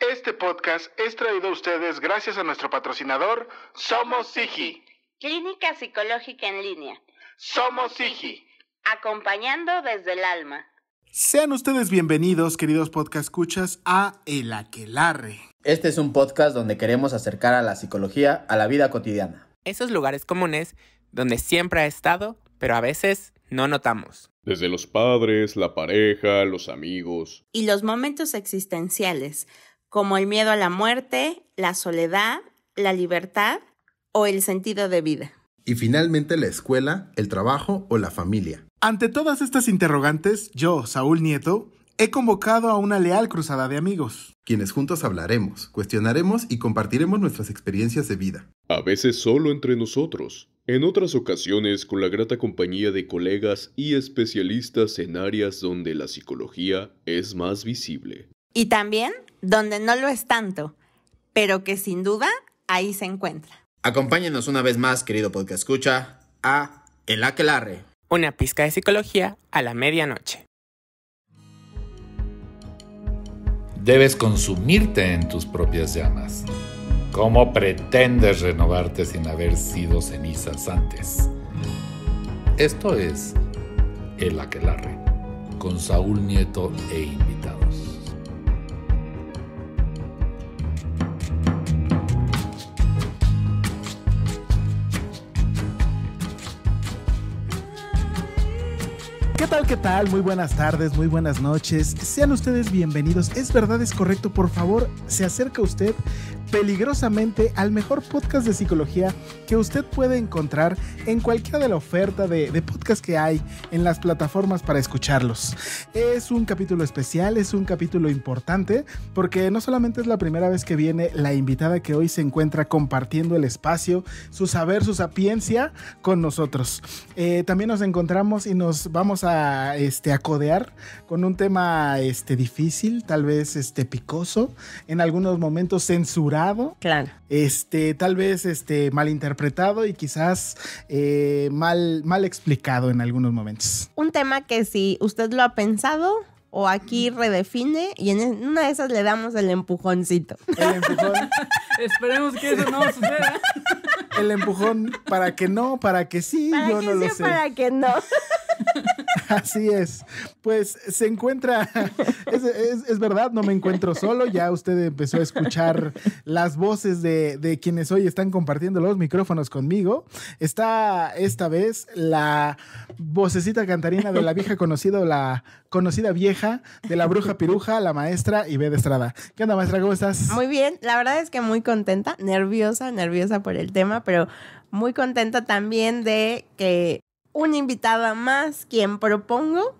Este podcast es traído a ustedes gracias a nuestro patrocinador, Somos Sigi. Clínica Psicológica en Línea. Somos Sigi. Acompañando desde el alma. Sean ustedes bienvenidos, queridos podcast escuchas, a El Aquelarre. Este es un podcast donde queremos acercar a la psicología a la vida cotidiana. Esos lugares comunes donde siempre ha estado, pero a veces no notamos. Desde los padres, la pareja, los amigos. Y los momentos existenciales como el miedo a la muerte, la soledad, la libertad o el sentido de vida. Y finalmente la escuela, el trabajo o la familia. Ante todas estas interrogantes, yo, Saúl Nieto, he convocado a una leal cruzada de amigos. Quienes juntos hablaremos, cuestionaremos y compartiremos nuestras experiencias de vida. A veces solo entre nosotros, en otras ocasiones con la grata compañía de colegas y especialistas en áreas donde la psicología es más visible y también donde no lo es tanto, pero que sin duda ahí se encuentra. Acompáñenos una vez más, querido podcast escucha, a El Aquelarre. Una pizca de psicología a la medianoche. Debes consumirte en tus propias llamas. ¿Cómo pretendes renovarte sin haber sido cenizas antes? Esto es El Aquelarre, con Saúl Nieto e invitado. ¿Qué tal? ¿Qué tal? Muy buenas tardes, muy buenas noches. Sean ustedes bienvenidos. Es verdad, es correcto. Por favor, se acerca usted, peligrosamente al mejor podcast de psicología que usted puede encontrar en cualquiera de la oferta de, podcast que hay en las plataformas para escucharlos. Es un capítulo especial, es un capítulo importante porque no solamente es la primera vez que viene la invitada que hoy se encuentra compartiendo el espacio, su saber, su sapiencia con nosotros. Eh, también nos encontramos y nos vamos a, este, a codear con un tema este, difícil, tal vez este, picoso, en algunos momentos censurado Claro. Este, tal vez este, interpretado y quizás eh, mal, mal explicado en algunos momentos. Un tema que si usted lo ha pensado, o aquí redefine y en una de esas le damos el empujoncito. El Esperemos que eso no suceda el empujón para que no, para que sí, yo no lo sé. Para que no. Así es. Pues se encuentra, es, verdad, no me encuentro solo. Ya usted empezó a escuchar las voces de, quienes hoy están compartiendo los micrófonos conmigo. Está esta vez la vocecita cantarina de la vieja conocida, la conocida vieja, de la bruja piruja, la maestra y de Estrada. ¿Qué onda, maestra? ¿Cómo estás? Muy bien, la verdad es que muy contenta, nerviosa, nerviosa por el tema, pero muy contenta también de que una invitada más, quien propongo,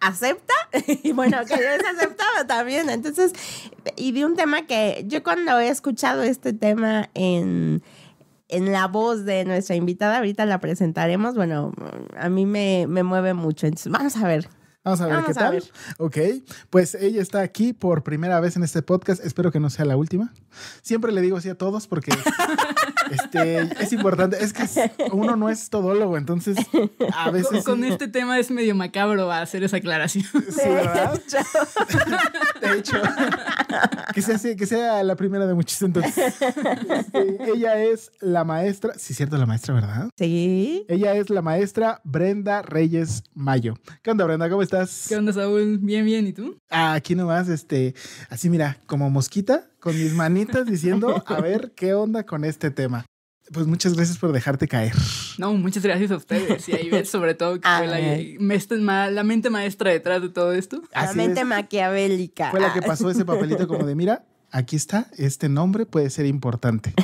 acepta. Y bueno, que es aceptado también. Entonces, y de un tema que yo cuando he escuchado este tema en, la voz de nuestra invitada, ahorita la presentaremos, bueno, a mí me, me mueve mucho. Entonces, vamos a ver Vamos a ver qué tal. Ok, pues ella está aquí por primera vez en este podcast. Espero que no sea la última. Siempre le digo así a todos porque este, es importante. Es que uno no es todólogo, entonces a veces. Con, este tema es medio macabro hacer esa aclaración. Sí, ¿verdad? De hecho, que sea, que sea la primera de muchísimas. Entonces, este, ella es la maestra. Sí, cierto, la maestra, ¿verdad? Sí. Ella es la maestra Brenda Reyes Mayo. ¿Qué onda, Brenda? ¿Cómo estás? ¿Qué onda, Saúl? Bien, bien, ¿y tú? Ah, aquí nomás, este, así mira, como mosquita, con mis manitas diciendo, a ver, ¿qué onda con este tema? Pues muchas gracias por dejarte caer. No, muchas gracias a ustedes. Y a ves, sobre todo, que fue la, la, mente maestra detrás de todo esto. la mente maquiavélica. Fue la que ah. pasó ese papelito como de, mira, aquí está, este nombre puede ser importante.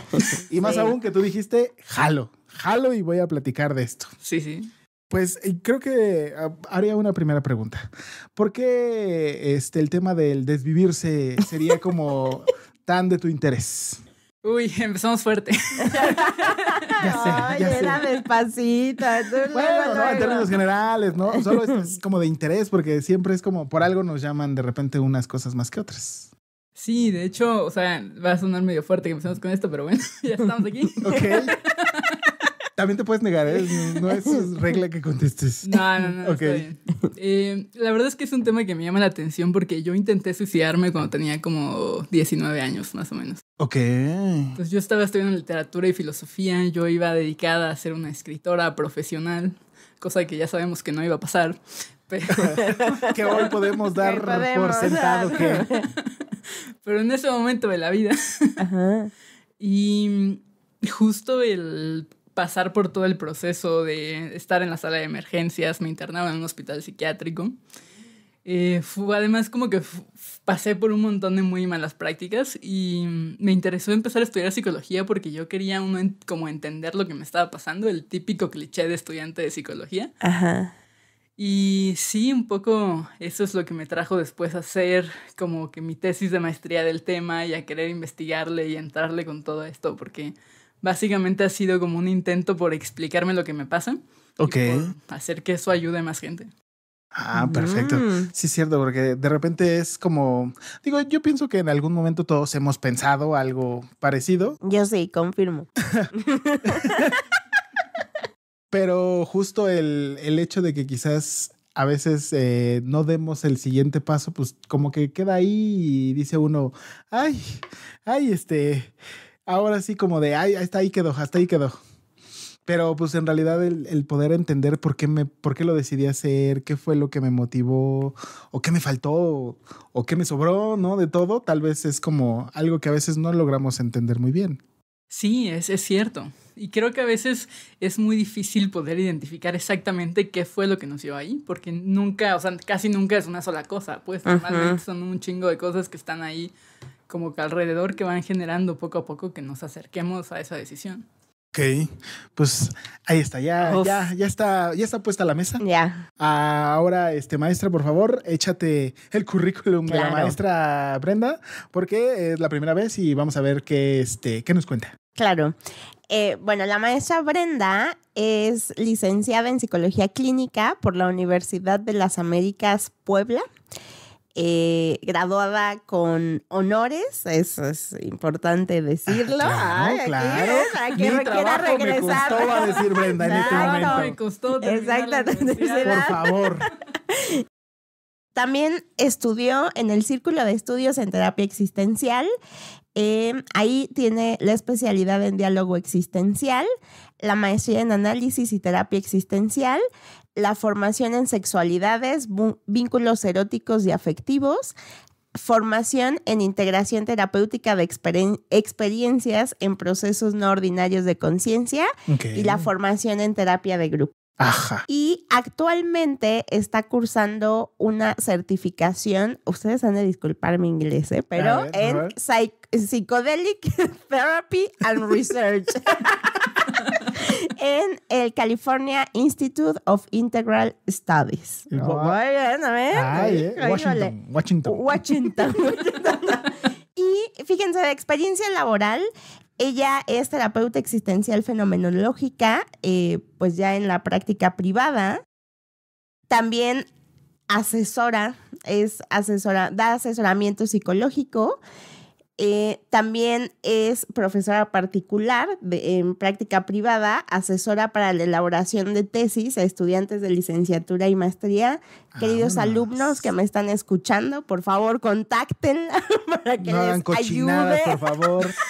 Y más aún que tú dijiste, jalo, jalo y voy a platicar de esto. Sí, sí. Pues eh, creo que ah, haría una primera pregunta. ¿Por qué este, el tema del desvivirse sería como tan de tu interés? Uy, empezamos fuerte. ya sé, era despacito. Bueno, en términos generales, ¿no? Solo es, como de interés, porque siempre es como por algo nos llaman de repente unas cosas más que otras. Sí, de hecho, o sea, va a sonar medio fuerte que empecemos con esto, pero bueno, ya estamos aquí. ok. También te puedes negar, ¿eh? no es regla que contestes. No, no, no. Eh, la verdad es que es un tema que me llama la atención porque yo intenté suicidarme cuando tenía como 19 años, más o menos. Ok. Entonces yo estaba estudiando literatura y filosofía, yo iba dedicada a ser una escritora profesional, cosa que ya sabemos que no iba a pasar. Pero... que hoy podemos dar por sentado que... pero en ese momento de la vida. Ajá. Y justo el pasar por todo el proceso de estar en la sala de emergencias, me internaron en un hospital psiquiátrico. Eh, fue, además, como que pasé por un montón de muy malas prácticas y me interesó empezar a estudiar psicología porque yo quería como entender lo que me estaba pasando, el típico cliché de estudiante de psicología. Ajá. Y sí, un poco eso es lo que me trajo después a hacer como que mi tesis de maestría del tema y a querer investigarle y entrarle con todo esto, porque básicamente ha sido como un intento por explicarme lo que me pasa. Ok. hacer que eso ayude a más gente. Ah, perfecto. Mm. Sí, es cierto, porque de repente es como, digo, yo pienso que en algún momento todos hemos pensado algo parecido. Yo sí, confirmo. Pero justo el, hecho de que quizás a veces eh, no demos el siguiente paso, pues como que queda ahí y dice uno, ay, ay, este, ahora sí como de, ahí, hasta ahí quedó, hasta ahí quedó. Pero pues en realidad el, poder entender por qué, me, por qué lo decidí hacer, qué fue lo que me motivó, o qué me faltó, o, qué me sobró, ¿no? De todo, tal vez es como algo que a veces no logramos entender muy bien. Sí, es, es cierto. Y creo que a veces es muy difícil poder identificar exactamente qué fue lo que nos llevó ahí, porque nunca, o sea, casi nunca es una sola cosa, pues normalmente son un chingo de cosas que están ahí como que alrededor que van generando poco a poco que nos acerquemos a esa decisión. Ok, pues ahí está, ya, ya, ya está, ya está puesta la mesa. Ya. Ahora, este maestra, por favor, échate el currículum de la maestra Brenda, porque es la primera vez y vamos a ver qué, este, qué nos cuenta. Claro. Eh, bueno, la maestra Brenda es licenciada en psicología clínica por la Universidad de las Américas Puebla eh, graduada con honores, eso es importante decirlo. Ah, Ay, mi trabajo me costó, decir Brenda en este momento. Me Por favor. También estudió en el Círculo de Estudios en Terapia Existencial. Eh, ahí tiene la especialidad en diálogo existencial, la maestría en análisis y terapia existencial, la formación en sexualidades, vínculos eróticos y afectivos, formación en integración terapéutica de experiencias en procesos no ordinarios de conciencia y la formación en terapia de grupo. Y actualmente está cursando una certificación, ustedes han de disculpar mi inglés, ¿eh? pero en Psychedelic Therapy and Research. en el California Institute of Integral Studies. Eh, Washington, Washington. y fíjense, de experiencia laboral, ella es terapeuta existencial fenomenológica, eh, pues ya en la práctica privada. También asesora, es asesora, da asesoramiento psicológico eh, también es profesora particular en práctica privada, asesora para la elaboración de tesis a estudiantes de licenciatura y maestría. Queridos ah, alumnos que me están escuchando, por favor, contáctenla para que les ayude. por favor.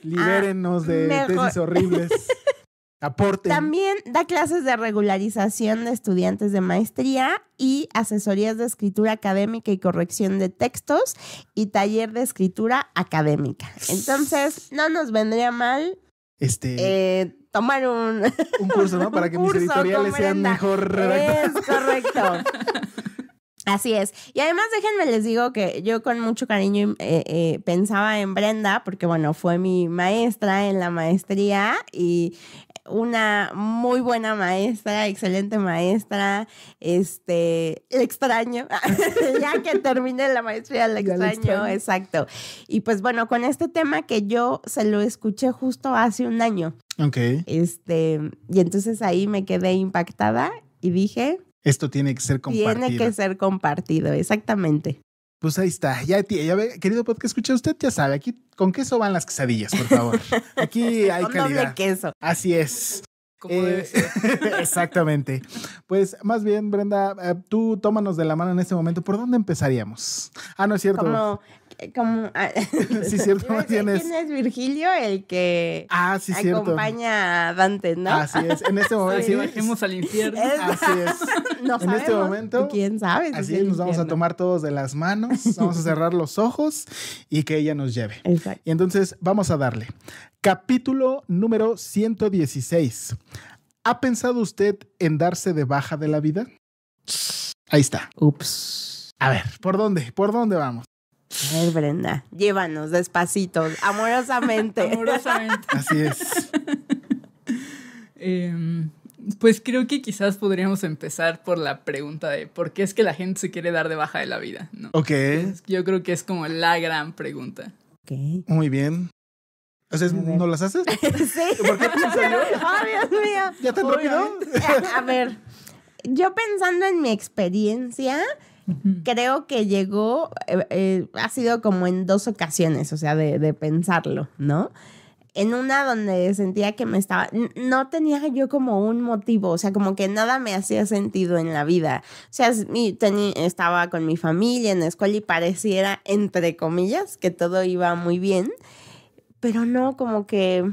Ah, Libérennos de tesis horribles. Aporte. También da clases de regularización de estudiantes de maestría y asesorías de escritura académica y corrección de textos y taller de escritura académica. Entonces, no nos vendría mal este eh, tomar un, un curso, ¿no? Para que mis editoriales sean mejor Es correcto. Así es. Y además déjenme les digo que yo con mucho cariño eh, eh, pensaba en Brenda, porque bueno, fue mi maestra en la maestría y una muy buena maestra, excelente maestra. Este, le extraño. ya que terminé la maestría, le extraño, extraño, exacto. Y pues bueno, con este tema que yo se lo escuché justo hace un año. Ok. Este, y entonces ahí me quedé impactada y dije, esto tiene que ser compartido. Tiene que ser compartido, exactamente. Pues ahí está. Ya, ve, querido podcast, escucha usted, ya sabe, aquí con queso van las quesadillas, por favor. Aquí hay con Doble queso. Así es. Eh, exactamente. Pues más bien, Brenda, eh, tú tómanos de la mano en este momento. ¿Por dónde empezaríamos? Ah, no es cierto. Como, como ah, ¿Quién es Virgilio el que ah, acompaña a Dante, no? Así es, en este momento sí. al infierno. Así es. en este momento, quién sabe. así es, nos vamos a tomar todos de las manos, vamos a cerrar los ojos y que ella nos lleve. Exacto. Y entonces vamos a darle. Capítulo número 116. ¿Ha pensado usted en darse de baja de la vida? Ahí está. Ups. A ver, ¿por dónde? ¿Por dónde vamos? A ver, Brenda, llévanos despacito, amorosamente. amorosamente. Así es. Em, pues creo que quizás podríamos empezar por la pregunta de por qué es que la gente se quiere dar de baja de la vida, ¿no? Ok. yo creo que es como la gran pregunta. Ok. Muy bien. O sea, ¿no las haces? sí. ¿Por qué ¡Oh, Dios mío! ¿Ya tan rápido? a ver, yo pensando en mi experiencia, Creo que llegó, eh, eh, ha sido como en dos ocasiones, o sea, de, de pensarlo, ¿no? en una donde sentía que me estaba, no tenía yo como un motivo, o sea, como que nada me hacía sentido en la vida. O sea, estaba con mi familia en la escuela y pareciera, entre comillas, que todo iba muy bien, pero no como que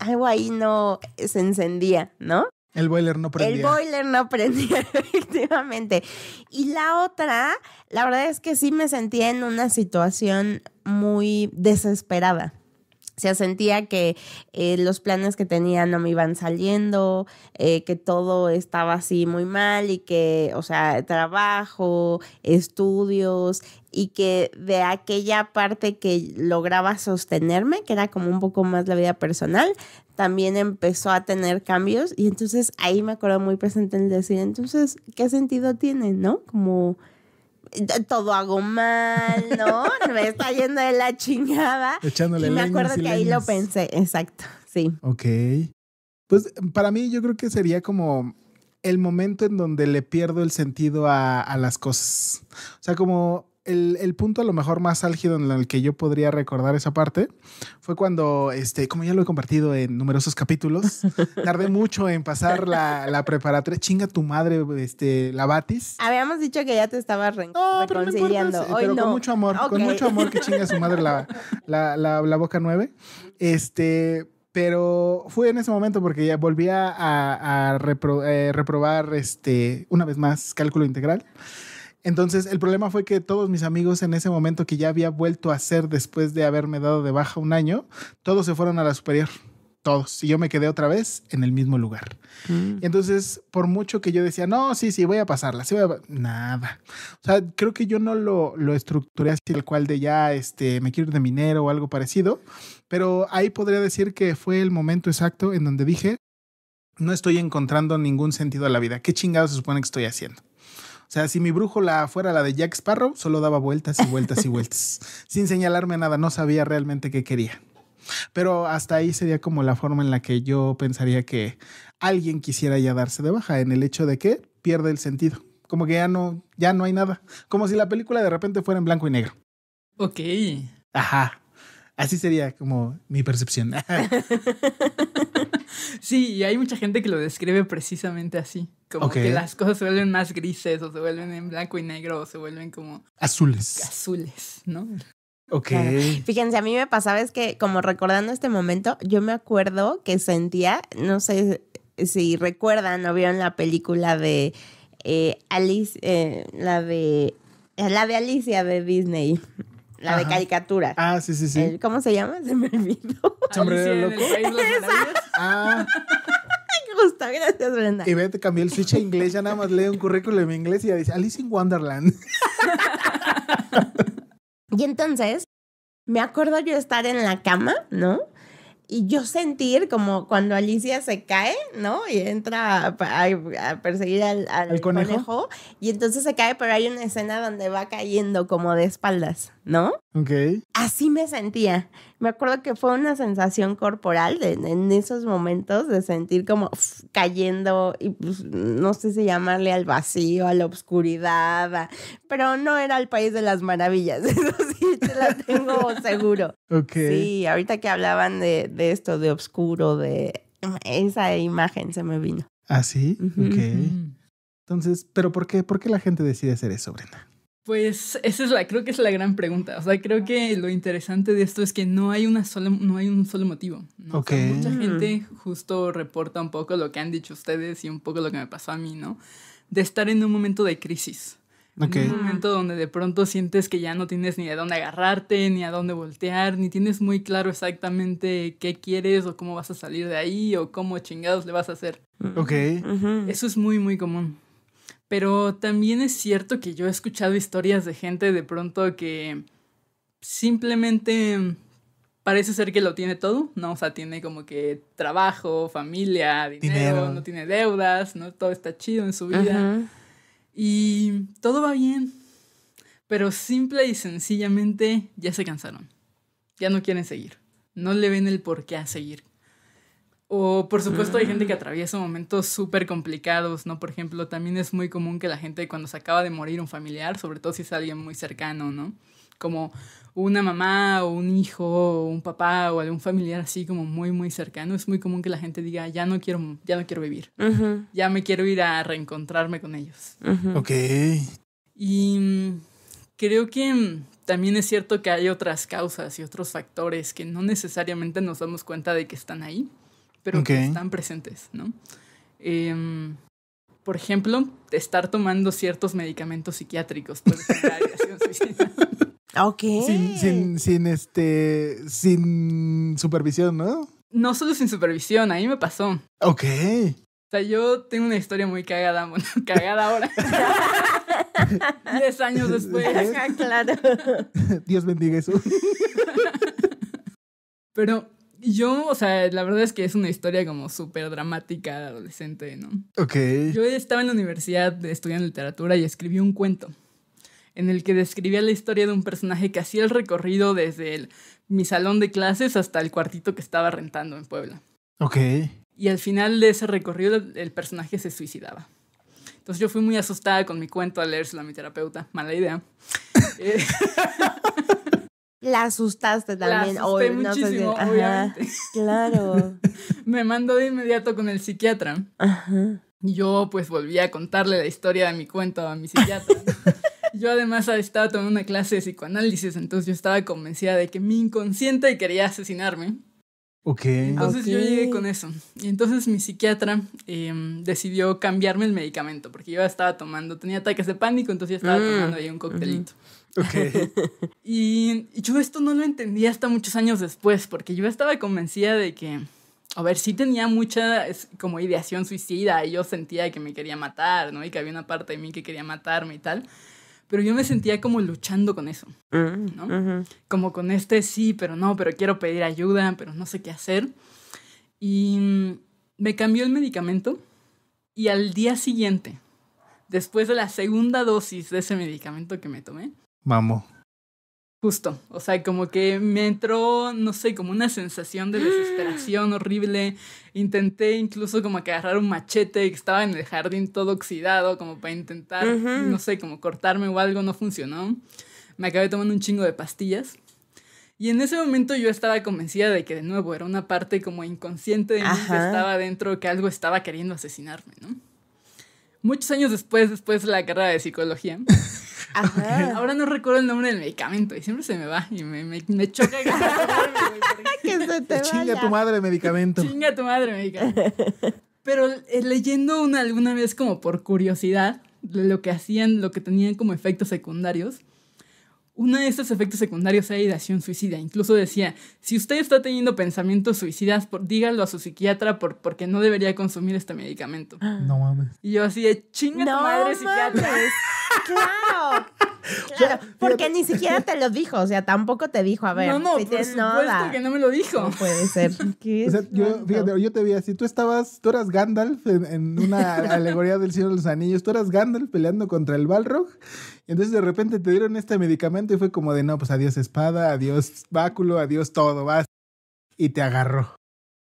algo ahí no se encendía, ¿no? El boiler no prendía. El boiler no prendía, efectivamente. Y la otra, la verdad es que sí me sentía en una situación muy desesperada. O sea, sentía que eh, los planes que tenía no me iban saliendo, eh, que todo estaba así muy mal y que, o sea, trabajo, estudios y que de aquella parte que lograba sostenerme, que era como un poco más la vida personal, también empezó a tener cambios y entonces ahí me acuerdo muy presente el decir, entonces, ¿qué sentido tiene, no? Como eh, todo hago mal, ¿no? Me está yendo de la chingada. Echándole y me acuerdo que ahí lo pensé, exacto, sí. Ok. Pues para mí yo creo que sería como el momento en donde le pierdo el sentido a, a las cosas. O sea, como el, punto a lo mejor más álgido en el que yo podría recordar esa parte fue cuando, este, como ya lo he compartido en numerosos capítulos, tardé mucho en pasar la, la preparatoria. Chinga tu madre, este, la batis. Habíamos dicho que ya te estabas reconciliando. Pero, no eh, con mucho amor, con mucho amor que chinga su madre la, la, boca nueve. Este, pero fue en ese momento porque ya volvía a, eh, reprobar este, una vez más cálculo integral. Entonces, el problema fue que todos mis amigos en ese momento que ya había vuelto a ser después de haberme dado de baja un año, todos se fueron a la superior. Todos. Y yo me quedé otra vez en el mismo lugar. Mm. Entonces, por mucho que yo decía, no, sí, sí, voy a pasarla, sí voy a... Nada. O sea, creo que yo no lo, lo estructuré así, el cual de ya, este, me quiero de minero o algo parecido. Pero ahí podría decir que fue el momento exacto en donde dije, no estoy encontrando ningún sentido a la vida. ¿Qué chingados se supone que estoy haciendo? O sea, si mi brújula fuera la de Jack Sparrow, solo daba vueltas y vueltas y vueltas, sin señalarme nada, no sabía realmente qué quería. Pero hasta ahí sería como la forma en la que yo pensaría que alguien quisiera ya darse de baja, en el hecho de que pierde el sentido, como que ya no, ya no hay nada, como si la película de repente fuera en blanco y negro. Ok. Ajá. Así sería como mi percepción. sí, y hay mucha gente que lo describe precisamente así. Como que las cosas se vuelven más grises o se vuelven en blanco y negro o se vuelven como... Azules. Azules, ¿no? Ok. Fíjense, a mí me pasaba es que como recordando este momento, yo me acuerdo que sentía, no sé si recuerdan o vieron la película de eh, Alice, eh, la de... La de Alicia de Disney. La de caricatura. Ah, sí, sí, sí. ¿Cómo se llama? Se me olvidó. ¿Sombrero loco? ah. Gusta, gracias, Brenda. Y vete, cambié el switch a inglés, ya nada más lee un currículum en inglés y ya dice Alice in Wonderland. y entonces, me acuerdo yo estar en la cama, ¿no? y yo sentir como cuando Alicia se cae, ¿no? Y entra a, perseguir al, conejo? conejo? y entonces se cae, pero hay una escena donde va cayendo como de espaldas, ¿no? Ok. Así me sentía me acuerdo que fue una sensación corporal en esos momentos de sentir como cayendo y pues, no sé si llamarle al vacío, a la oscuridad, pero no era el país de las maravillas, eso sí, te la tengo seguro. Okay. Sí, ahorita que hablaban de, esto, de oscuro, de esa imagen se me vino. ¿Ah, sí? Ok. Entonces, ¿pero por qué, por qué la gente decide hacer eso, Brenda? Pues esa es la, creo que es la gran pregunta. O sea, creo que lo interesante de esto es que no hay una sola, no hay un solo motivo. ¿no? mucha gente justo reporta un poco lo que han dicho ustedes y un poco lo que me pasó a mí, ¿no? De estar en un momento de crisis. En un momento donde de pronto sientes que ya no tienes ni de dónde agarrarte, ni a dónde voltear, ni tienes muy claro exactamente qué quieres o cómo vas a salir de ahí o cómo chingados le vas a hacer. Ok. Eso es muy, muy común. Pero también es cierto que yo he escuchado historias de gente de pronto que simplemente parece ser que lo tiene todo, ¿no? O sea, tiene como que trabajo, familia, dinero, no tiene deudas, ¿no? Todo está chido en su vida. Y todo va bien. Pero simple y sencillamente ya se cansaron. Ya no quieren seguir. No le ven el qué a seguir. O por supuesto hay gente que mm. atraviesa momentos súper complicados, ¿no? Por ejemplo, también es muy común que la gente cuando se acaba de morir un familiar, sobre todo si es alguien muy cercano, ¿no? Como una mamá o un hijo o un papá o algún familiar así como muy muy cercano, es muy común que la gente diga, ya no quiero, ya no quiero vivir, ya me quiero ir a reencontrarme con ellos. Ok. Y mm, creo que mm, también es cierto que hay otras causas y otros factores que no necesariamente nos damos cuenta de que están ahí pero están presentes, ¿no? Em, por ejemplo, estar tomando ciertos medicamentos psiquiátricos por Ok. Sin, sin, sin, este. Sin supervisión, ¿no? No solo sin supervisión, ahí me pasó. Ok. O sea, yo tengo una historia muy cagada, bueno, cagada ahora. Diez años después. claro. Dios bendiga eso. Pero yo, o sea, la verdad es que es una historia como súper dramática de adolescente, ¿no? Ok. Yo estaba en la universidad estudiando literatura y escribí un cuento en el que describía la historia de un personaje que hacía el recorrido desde el, mi salón de clases hasta el cuartito que estaba rentando en Puebla. Ok. Y al final de ese recorrido el personaje se suicidaba. Entonces yo fui muy asustada con mi cuento al leérselo a mi terapeuta. Mala idea. Eh, la asustaste también. La asusté muchísimo, obviamente. claro. Me mandó de inmediato con el psiquiatra. Ajá. Yo pues volví a contarle la historia de mi cuento a mi psiquiatra. yo además estaba tomando una clase de psicoanálisis, entonces yo estaba convencida de que mi inconsciente quería asesinarme. Ok. Entonces yo llegué con eso. Y entonces mi psiquiatra em, decidió cambiarme el medicamento, porque yo estaba tomando, tenía ataques de pánico, entonces yo estaba tomando mm. ahí un coctelito. y, yo esto no lo entendí hasta muchos años después, porque yo estaba convencida de que, a ver, sí tenía mucha como ideación suicida y yo sentía que me quería matar, ¿no? Y que había una parte de mí que quería matarme y tal. Pero yo me sentía como luchando con eso, mm, ¿no? Como con este sí, pero no, pero quiero pedir ayuda, pero no sé qué hacer. Y me cambió el medicamento y al día siguiente, después de la segunda dosis de ese medicamento que me tomé, Mamo. Justo, o sea, como que me entró, no sé, como una sensación de desesperación horrible. Intenté incluso como que agarrar un machete que estaba en el jardín todo oxidado, como para intentar, no sé, como cortarme o algo, no funcionó. Me acabé tomando un chingo de pastillas. Y en ese momento yo estaba convencida de que de nuevo era una parte como inconsciente de mí que estaba dentro, que algo estaba queriendo asesinarme, ¿no? Muchos años después, después de la carrera de psicología. Ahora no recuerdo el nombre del medicamento y siempre se me va y me, choca. que se te Chinga tu madre medicamento. Chinga tu madre medicamento. Pero eh, leyendo una, alguna vez como por curiosidad lo que hacían, lo que tenían como efectos secundarios, uno de esos efectos secundarios era ideación suicida. Incluso decía, si usted está teniendo pensamientos suicidas, por, dígalo a su psiquiatra por, porque no debería consumir este medicamento. No mames. Y yo así de, chinga tu madre psiquiatra. claro. Claro, porque ni siquiera te lo dijo, o sea, tampoco te dijo, a ver. No, no, por supuesto que no me lo dijo. No puede ser. o sea, yo, fíjate, yo te vi así, tú estabas, tú eras Gandalf en, en una alegoría del Señor de los Anillos, tú eras Gandalf peleando contra el Balrog, y entonces de repente te dieron este medicamento y fue como de, no, pues adiós espada, adiós báculo, adiós todo, vas. Y te agarró.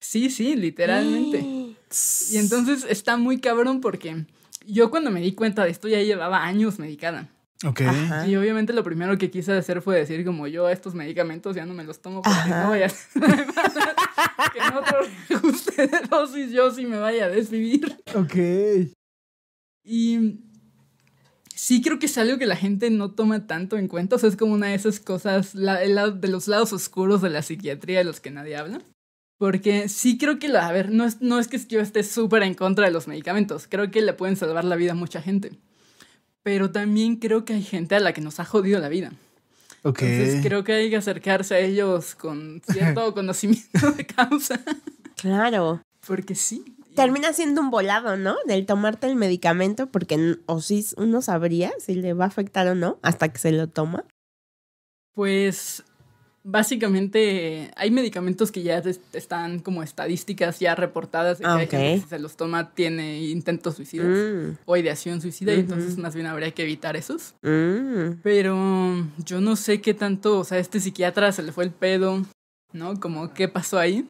Sí, sí, literalmente. y entonces está muy cabrón porque yo cuando me di cuenta de esto ya llevaba años medicada. Ok. Y obviamente lo primero que quise hacer fue decir como yo estos medicamentos ya no me los tomo porque Ajá. no a que no otro dosis yo sí me vaya a desvivir. Ok. Y sí creo que es algo que la gente no toma tanto en cuenta. O sea, es como una de esas cosas, de los lados oscuros de la psiquiatría de los que nadie habla. Porque sí creo que, la, a ver, no es, no es que yo esté súper en contra de los medicamentos, creo que le pueden salvar la vida a mucha gente. Pero también creo que hay gente a la que nos ha jodido la vida. Ok. Entonces creo que hay que acercarse a ellos con cierto conocimiento de causa. Claro. Porque sí. Termina siendo un volado, ¿no? Del tomarte el medicamento, porque o uno sabría si le va a afectar o no hasta que se lo toma. Pues básicamente eh, hay medicamentos que ya están como estadísticas ya reportadas de que Si se los toma tiene intentos suicidas mm. o ideación suicida y entonces más bien habría que evitar esos. Mm. Pero mm, yo no sé qué tanto, o sea, este psiquiatra se le fue el pedo, ¿no? Como qué pasó ahí.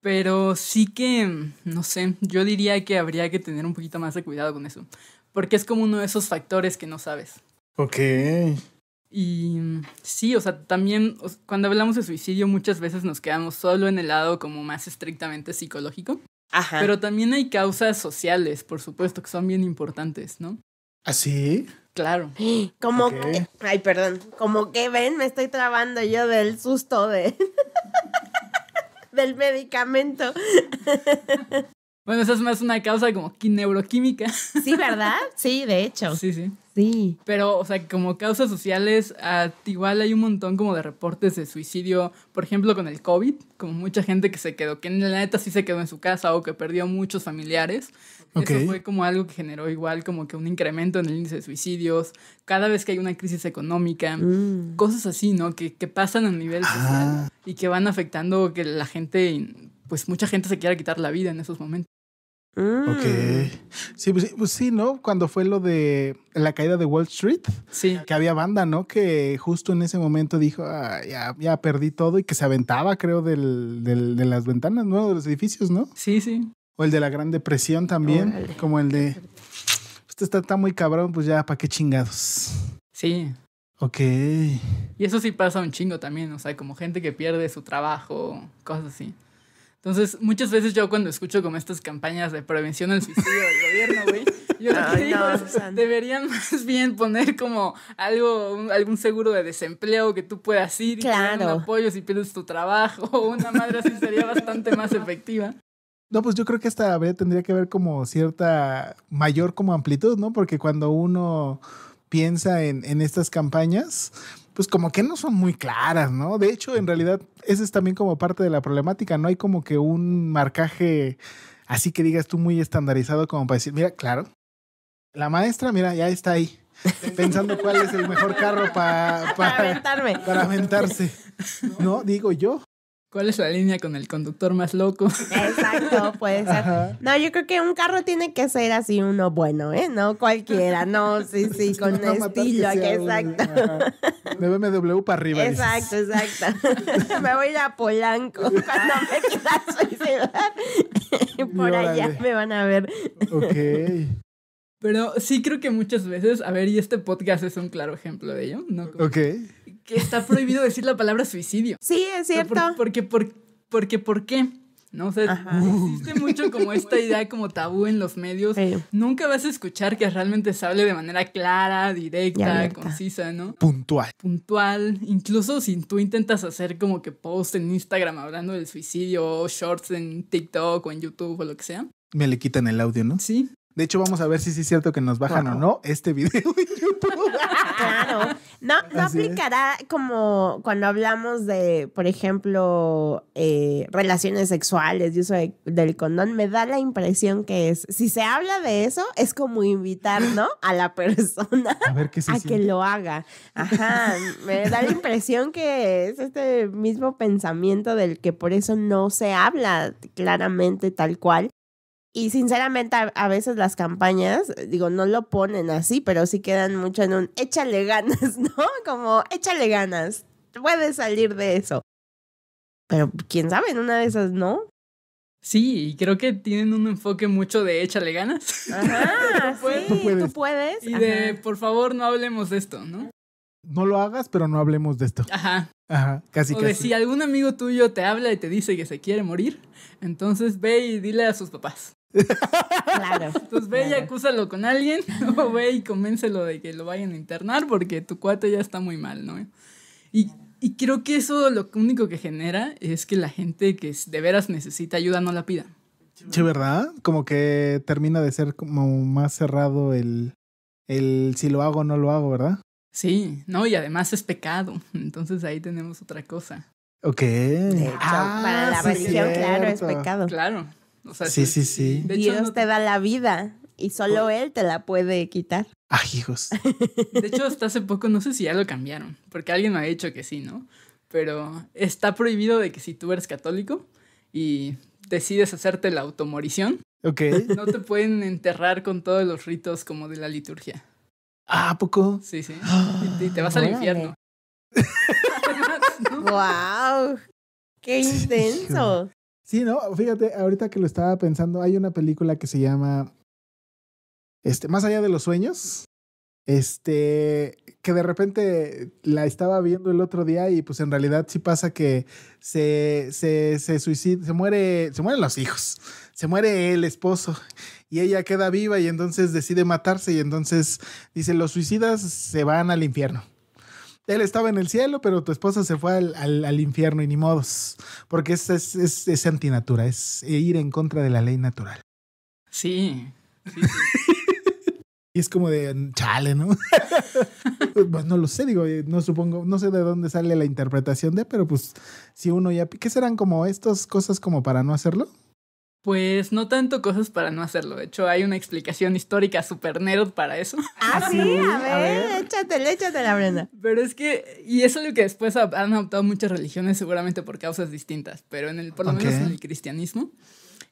Pero sí que, no sé, yo diría que habría que tener un poquito más de cuidado con eso. Porque es como uno de esos factores que no sabes. Ok. Y mm, sí, o sea, también cuando hablamos de suicidio muchas veces nos quedamos solo en el lado como más estrictamente psicológico. Ajá. Pero también hay causas sociales, por supuesto, que son bien importantes, ¿no? ¿Así? ¿Ah, sí? claro. Como que, ay, perdón, como que ven, me estoy trabando yo del susto de del medicamento. Bueno, esa es más una causa como neuroquímica. Sí, ¿verdad? Sí, de hecho. Sí, sí. Sí. Pero, o sea, como causas sociales, igual hay un montón como de reportes de suicidio, por ejemplo, con el COVID, como mucha gente que se quedó, que en la neta sí se quedó en su casa o que perdió muchos familiares. Eso fue como algo que generó igual como que un incremento en el índice de suicidios, cada vez que hay una crisis económica, mm. cosas así, ¿no? Que, pasan a nivel ah. social y que van afectando que la gente, pues mucha gente se quiera quitar la vida en esos momentos. Ok. Mm. Pues sí pues, sí, ¿no? Cuando fue lo de la caída de Wall Street. Sí. Que había banda, ¿no? Que justo en ese momento dijo, ah, ya, perdí todo y que se aventaba, creo, del, de las ventanas, ¿no? De los edificios, ¿no? Sí, sí. O el de la Gran Depresión también, como el de... Usted está, está muy cabrón, pues ya, ¿para qué chingados? Sí. Ok. Y eso sí pasa un chingo también, o sea, como gente que pierde su trabajo, cosas así. Entonces, muchas veces yo cuando escucho como estas campañas de prevención del suicidio del gobierno, güey, yo lo que digo deberían más bien poner como algo, algún seguro de desempleo que tú puedas ir claro. y un apoyo si pierdes tu trabajo o una madre así sería bastante más efectiva. No, pues yo creo que esta vez tendría que haber como cierta mayor como amplitud, ¿no? Porque cuando uno piensa en, en estas campañas, pues como que no son muy claras, ¿no? De hecho, en realidad, esa es también como parte de la problemática, no hay como que un marcaje así que digas tú muy estandarizado como para decir, mira, claro, la maestra, mira, ya está ahí, pensando cuál es el mejor carro para para aventarme. Para aventarse, ¿no? Digo yo. ¿Cuál es la línea con el conductor más loco? Exacto, puede ser. No, yo creo que un carro tiene que ser así uno bueno, ¿eh? No cualquiera, no, sí, sí, con estilo, exacto. de BMW para arriba. Exacto, exacto. me voy a Polanco cuando me quiera suicidar. Por allá me van a ver. Ok. Pero sí creo que muchas veces, a ver, y este podcast es un claro ejemplo de ello, ¿no? ok que está prohibido decir la palabra suicidio. Sí, es cierto. Por, porque, por, porque, ¿por qué? ¿no? sé. existe mucho como esta idea como tabú en los medios. Nunca vas a escuchar que realmente se hable de manera clara, directa, concisa, ¿no? Puntual. Puntual. Incluso si tú intentas hacer como que post en Instagram hablando del suicidio, o shorts en TikTok o en YouTube o lo que sea. Me le quitan el audio, ¿no? Sí, de hecho, vamos a ver si es cierto que nos bajan o no este video Claro. No, no aplicará como cuando hablamos de, por ejemplo, eh, relaciones sexuales y uso del condón. Me da la impresión que es, si se habla de eso, es como invitar, ¿no? A la persona a que lo haga. Ajá. Me da la impresión que es este mismo pensamiento del que por eso no se habla claramente tal cual y sinceramente a, veces las campañas, eh, digo, no lo ponen así, pero sí quedan mucho en un échale ganas, ¿no? Como échale ganas, puedes salir de eso. Pero quién sabe, en una de esas no. Sí, y creo que tienen un enfoque mucho de échale ganas. Ajá, Sí, tú puedes. Y de por favor no hablemos de esto, ¿no? No lo hagas, pero no hablemos de esto. Ajá. Ajá, casi o casi. si algún amigo tuyo te habla y te dice que se quiere morir, entonces ve y dile a sus papás. Claro. Pues ve y acúsalo con alguien, o ve y convéncelo de que lo vayan a internar porque tu cuate ya está muy mal, ¿no? Y, creo que eso lo único que genera es que la gente que de veras necesita ayuda no la pida. Sí, ¿verdad? Como que termina de ser como más cerrado el, el si lo hago o no lo hago, ¿verdad? Sí, no, y además es pecado. Entonces ahí tenemos otra cosa. Ok. para la ah, claro, es pecado. Claro sí, sí, sí. Dios te da la vida y solo Él te la puede quitar. Ay, hijos. De hecho, hasta hace poco, no sé si ya lo cambiaron, porque alguien me ha dicho que sí, ¿no? Pero está prohibido de que si tú eres católico y decides hacerte la automorición, no te pueden enterrar con todos los ritos como de la liturgia. Ah, ¿a poco? Sí, sí. Y, te vas al infierno. ¡Wow! ¡Qué intenso! Sí, no, fíjate, ahorita que lo estaba pensando, hay una película que se llama este, Más allá de los sueños. Este, que de repente la estaba viendo el otro día y pues en realidad sí pasa que se, se, se suicida, se muere, se mueren los hijos, se muere el esposo y ella queda viva y entonces decide matarse y entonces dice, los suicidas se van al infierno él estaba en el cielo, pero tu esposa se fue al, al, infierno y ni modos, porque es, es, es, antinatura, es ir en contra de la ley natural. Sí. y es como de chale, ¿no? pues no lo sé, digo, eh, no supongo, no sé de dónde sale la interpretación de, pero pues si uno ya, ¿qué serán como estas cosas como para no hacerlo? Pues no tanto cosas para no hacerlo. De hecho, hay una explicación histórica super nerd para eso. Ah, ah sí, a ver, échatela, Pero es que, y eso es lo que después han adoptado muchas religiones, seguramente por causas distintas, pero en el, por lo menos en el cristianismo,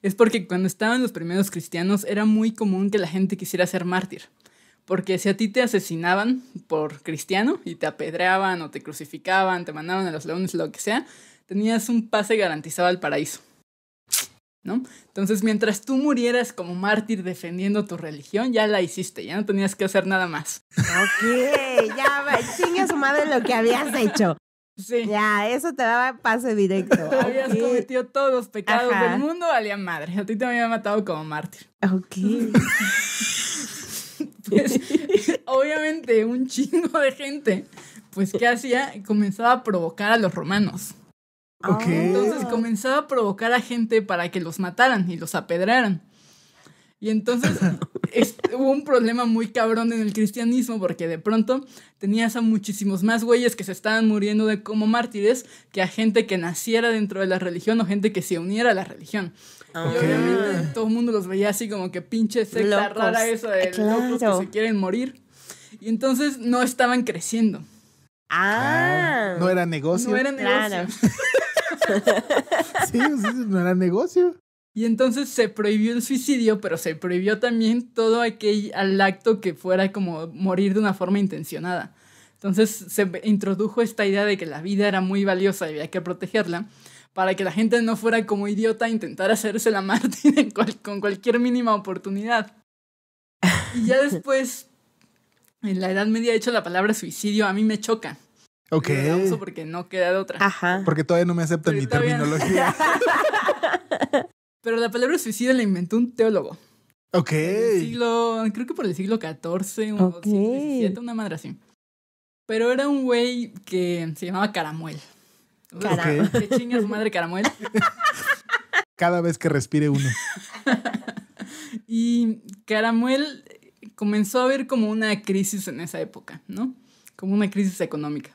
es porque cuando estaban los primeros cristianos era muy común que la gente quisiera ser mártir. Porque si a ti te asesinaban por cristiano y te apedreaban o te crucificaban, te mandaban a los leones, lo que sea, tenías un pase garantizado al paraíso. Entonces, mientras tú murieras como mártir defendiendo tu religión, ya la hiciste, ya no tenías que hacer nada más. Ok, ya va, chingue su madre lo que habías hecho. Sí. Ya, eso te daba pase directo. Habías cometido todos los pecados del mundo, valía madre. A ti te había matado como mártir. Ok. pues, obviamente, un chingo de gente, pues, ¿qué hacía? Comenzaba a provocar a los romanos. Ah, entonces comenzaba a provocar a gente para que los mataran y los apedraran. Y entonces hubo un problema muy cabrón en el cristianismo porque de pronto tenías a muchísimos más güeyes que se estaban muriendo de como mártires que a gente que naciera dentro de la religión o gente que se uniera a la religión. obviamente todo el mundo los veía así como que pinche secta rara eso de los que se quieren morir. Y entonces no estaban creciendo. Ah. No era negocio. No era negocio. Claro. sí, eso no era negocio. Y entonces se prohibió el suicidio, pero se prohibió también todo aquel acto que fuera como morir de una forma intencionada. Entonces se introdujo esta idea de que la vida era muy valiosa y había que protegerla para que la gente no fuera como idiota a intentar hacerse la mártir con cualquier mínima oportunidad. Y ya después, en la Edad Media, de hecho, la palabra suicidio a mí me choca. Ok. porque no queda de otra. Ajá. Porque todavía no me aceptan mi terminología. Pero la palabra suicida la inventó un teólogo. Ok. Siglo, creo que por el siglo XIV o XVII, una madre así. Pero era un güey que se llamaba Caramuel. Caramuel. ¿Qué chinga madre Caramuel? Cada vez que respire uno. y Caramuel comenzó a ver como una crisis en esa época, ¿no? Como una crisis económica.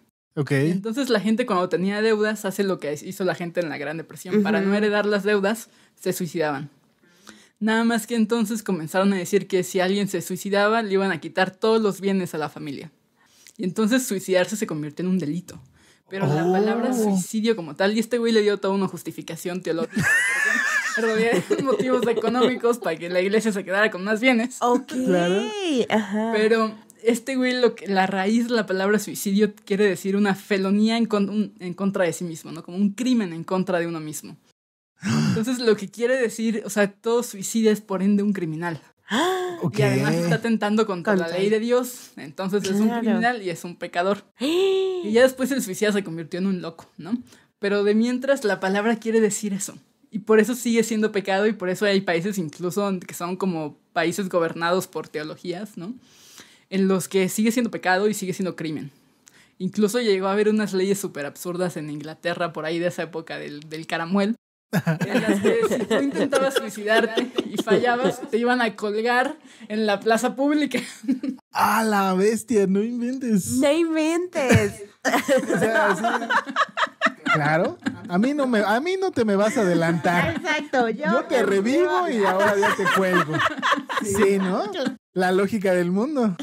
Entonces la gente cuando tenía deudas hace lo que hizo la gente en la Gran Depresión. Para no heredar las deudas, se suicidaban. Nada más que entonces comenzaron a decir que si alguien se suicidaba, le iban a quitar todos los bienes a la familia. Y entonces suicidarse se convirtió en un delito. Pero la oh. palabra suicidio como tal, y este güey le dio toda una justificación teológica. motivos económicos para que la iglesia se quedara con más bienes. Ok. Ajá. Pero este güey, lo que, la raíz de la palabra suicidio quiere decir una felonía en, contra de sí mismo, ¿no? Como un crimen en contra de uno mismo. Entonces, lo que quiere decir, o sea, todo suicida es por ende un criminal. Okay. Ah, y además está tentando contra, la ley de Dios. Entonces es un criminal y es un pecador. ¡Ah! Y ya después el suicida se convirtió en un loco, ¿no? Pero de mientras la palabra quiere decir eso. Y por eso sigue siendo pecado y por eso hay países incluso que son como países gobernados por teologías, ¿no? en los que sigue siendo pecado y sigue siendo crimen. Incluso llegó a haber unas leyes súper absurdas en Inglaterra por ahí de esa época del, del caramuel, en las que si tú intentabas suicidarte y fallabas, te iban a colgar en la plaza pública. A la bestia! ¡No inventes! ¡No inventes! claro, a mí, no me, a mí no te me vas a adelantar. Exacto, yo. Yo te revivo y ahora ya te cuelgo. Sí, ¿no? la lógica del mundo.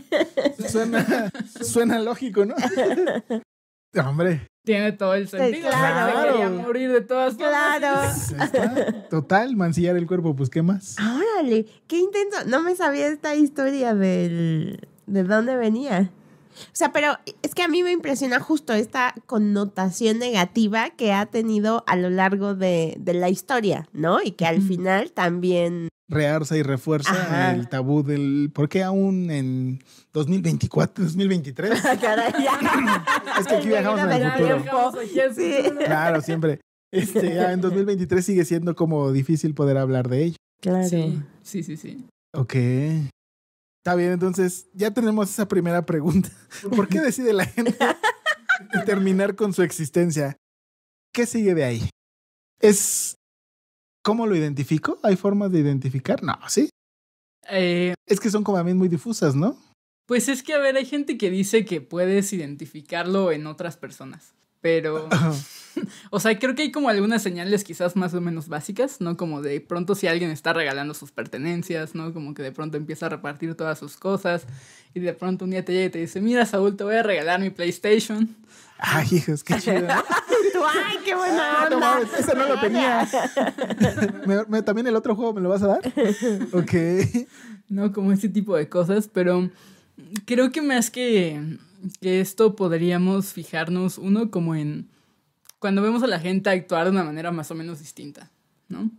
Suena, lógico, ¿no? Hombre. Tiene todo el sentido. Pues claro. Quería morir de todas formas. Claro. Pues Total, mancillar el cuerpo, pues, ¿qué más? Órale, qué intenso. No me sabía esta historia del... ¿De dónde venía? O sea, pero es que a mí me impresiona justo esta connotación negativa que ha tenido a lo largo de, de la historia, ¿no? Y que al final también... Rearza y refuerza el tabú del... ¿Por qué aún en 2024, 2023? Ah, es que aquí viajamos en Claro, siempre. Este, en 2023 sigue siendo como difícil poder hablar de ello. Claro. Sí, sí, sí. sí. Ok. Está bien, entonces ya tenemos esa primera pregunta. ¿Por qué decide la gente terminar con su existencia? ¿Qué sigue de ahí? ¿Es cómo lo identifico? ¿Hay formas de identificar? No, ¿sí? Eh, es que son como a mí muy difusas, ¿no? Pues es que, a ver, hay gente que dice que puedes identificarlo en otras personas pero... o sea, creo que hay como algunas señales quizás más o menos básicas, ¿no? Como de pronto si alguien está regalando sus pertenencias, ¿no? Como que de pronto empieza a repartir todas sus cosas y de pronto un día te llega y te dice, mira Saúl, te voy a regalar mi PlayStation. Ay, hijos, qué chido. Ay, qué buena ah, onda. No, eso no lo tenía. también el otro juego me lo vas a dar? ok. No, como ese tipo de cosas, pero creo que más que que esto podríamos fijarnos uno como en cuando vemos a la gente actuar de una manera más o menos distinta, ¿no?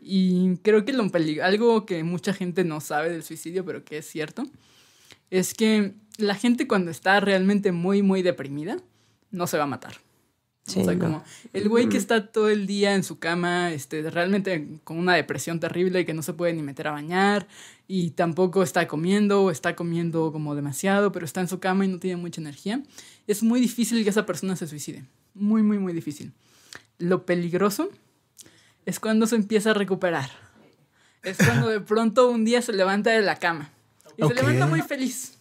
Y creo que lo algo que mucha gente no sabe del suicidio, pero que es cierto, es que la gente cuando está realmente muy, muy deprimida, no se va a matar o sea, como el güey que está todo el día en su cama, este, realmente con una depresión terrible y que no se puede ni meter a bañar y tampoco está comiendo o está comiendo como demasiado, pero está en su cama y no tiene mucha energía. Es muy difícil que esa persona se suicide. Muy, muy, muy difícil. Lo peligroso es cuando se empieza a recuperar. Es cuando de pronto un día se levanta de la cama y se levanta muy feliz.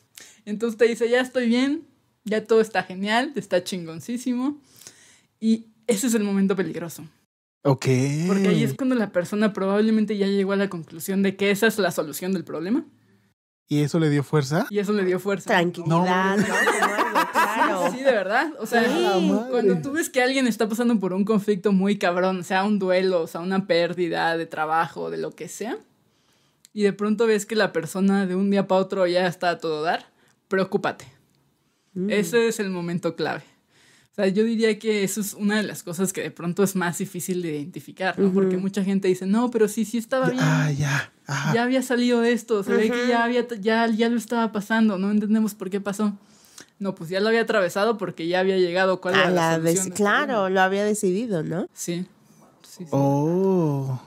Entonces te dice, ya estoy bien, ya todo está genial, está chingoncísimo y ese es el momento peligroso. Ok. Porque ahí es cuando la persona probablemente ya llegó a la conclusión de que esa es la solución del problema. ¿Y eso le dio fuerza? Y eso le dio fuerza. Tranquilidad, Sí, de verdad. O sea, cuando tú ves que alguien está pasando por un conflicto muy cabrón, sea un duelo, O sea una pérdida de trabajo, de lo que sea, y de pronto ves que la persona de un día para otro ya está a todo dar, preocúpate. Mm. Ese es el momento clave sea, yo diría que eso es una de las cosas que de pronto es más difícil de identificar, ¿no? Porque mucha gente dice, no, pero sí, sí estaba bien. Ah, ya. Ya había salido esto, se sea, que ya, había, ya, ya lo estaba pasando, no entendemos por qué pasó. No, pues ya lo había atravesado porque ya había llegado. ¿Cuál era la, Claro, lo había decidido, ¿no? Sí. sí, sí. Oh.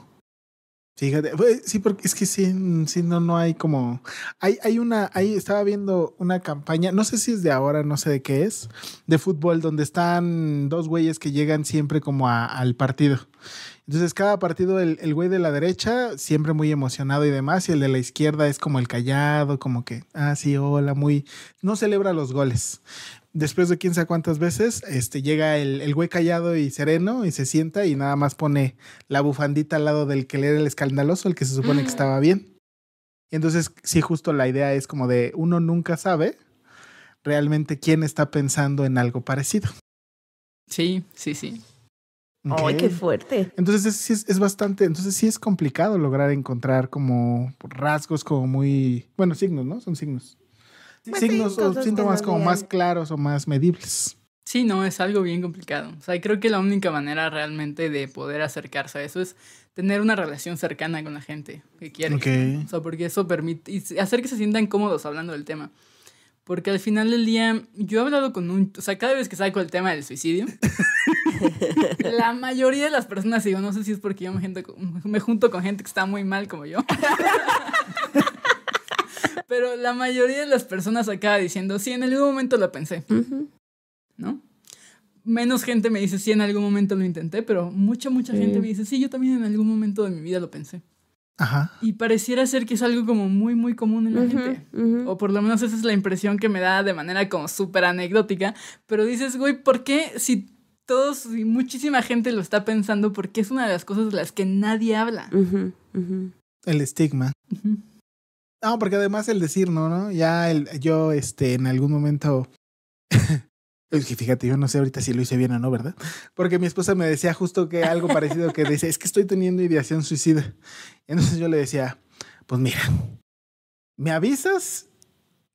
Pues, sí, porque es que sí, no, no hay como. Hay, hay una, ahí estaba viendo una campaña, no sé si es de ahora, no sé de qué es, de fútbol, donde están dos güeyes que llegan siempre como al partido. Entonces, cada partido, el, el, güey de la derecha, siempre muy emocionado y demás, y el de la izquierda es como el callado, como que, ah, sí, hola, muy. No celebra los goles después de quién sabe cuántas veces, este, llega el, güey callado y sereno y se sienta y nada más pone la bufandita al lado del que le era el escandaloso, el que se supone que estaba bien. Y entonces, sí, justo la idea es como de uno nunca sabe realmente quién está pensando en algo parecido. Sí, sí, sí. ¡Ay, qué fuerte! Entonces sí es, es, bastante, entonces sí es complicado lograr encontrar como rasgos como muy, bueno, signos, ¿no? Son signos. Pues signos o síntomas como más claros o más medibles. Sí, no, es algo bien complicado. O sea, creo que la única manera realmente de poder acercarse a eso es tener una relación cercana con la gente que quiere. O sea, porque eso permite y hacer que se sientan cómodos hablando del tema. Porque al final del día, yo he hablado con un. O sea, cada vez que saco el tema del suicidio, la mayoría de las personas digo, no sé si es porque yo me, me junto con gente que está muy mal como yo. Pero la mayoría de las personas acaba diciendo, sí, en algún momento lo pensé. ¿No? Menos gente me dice, sí, en algún momento lo intenté, pero mucha, mucha gente me dice, sí, yo también en algún momento de mi vida lo pensé. Ajá. Y pareciera ser que es algo como muy, muy común en la gente. O por lo menos esa es la impresión que me da de manera como súper anecdótica. Pero dices, güey, ¿por qué si todos y muchísima gente lo está pensando? Porque es una de las cosas de las que nadie habla. El estigma. No, porque además el decir no, ¿no? Ya el, yo, este, en algún momento. fíjate, yo no sé ahorita si lo hice bien o no, ¿verdad? Porque mi esposa me decía justo que algo parecido que dice es que estoy teniendo ideación suicida. Entonces yo le decía, pues mira, me avisas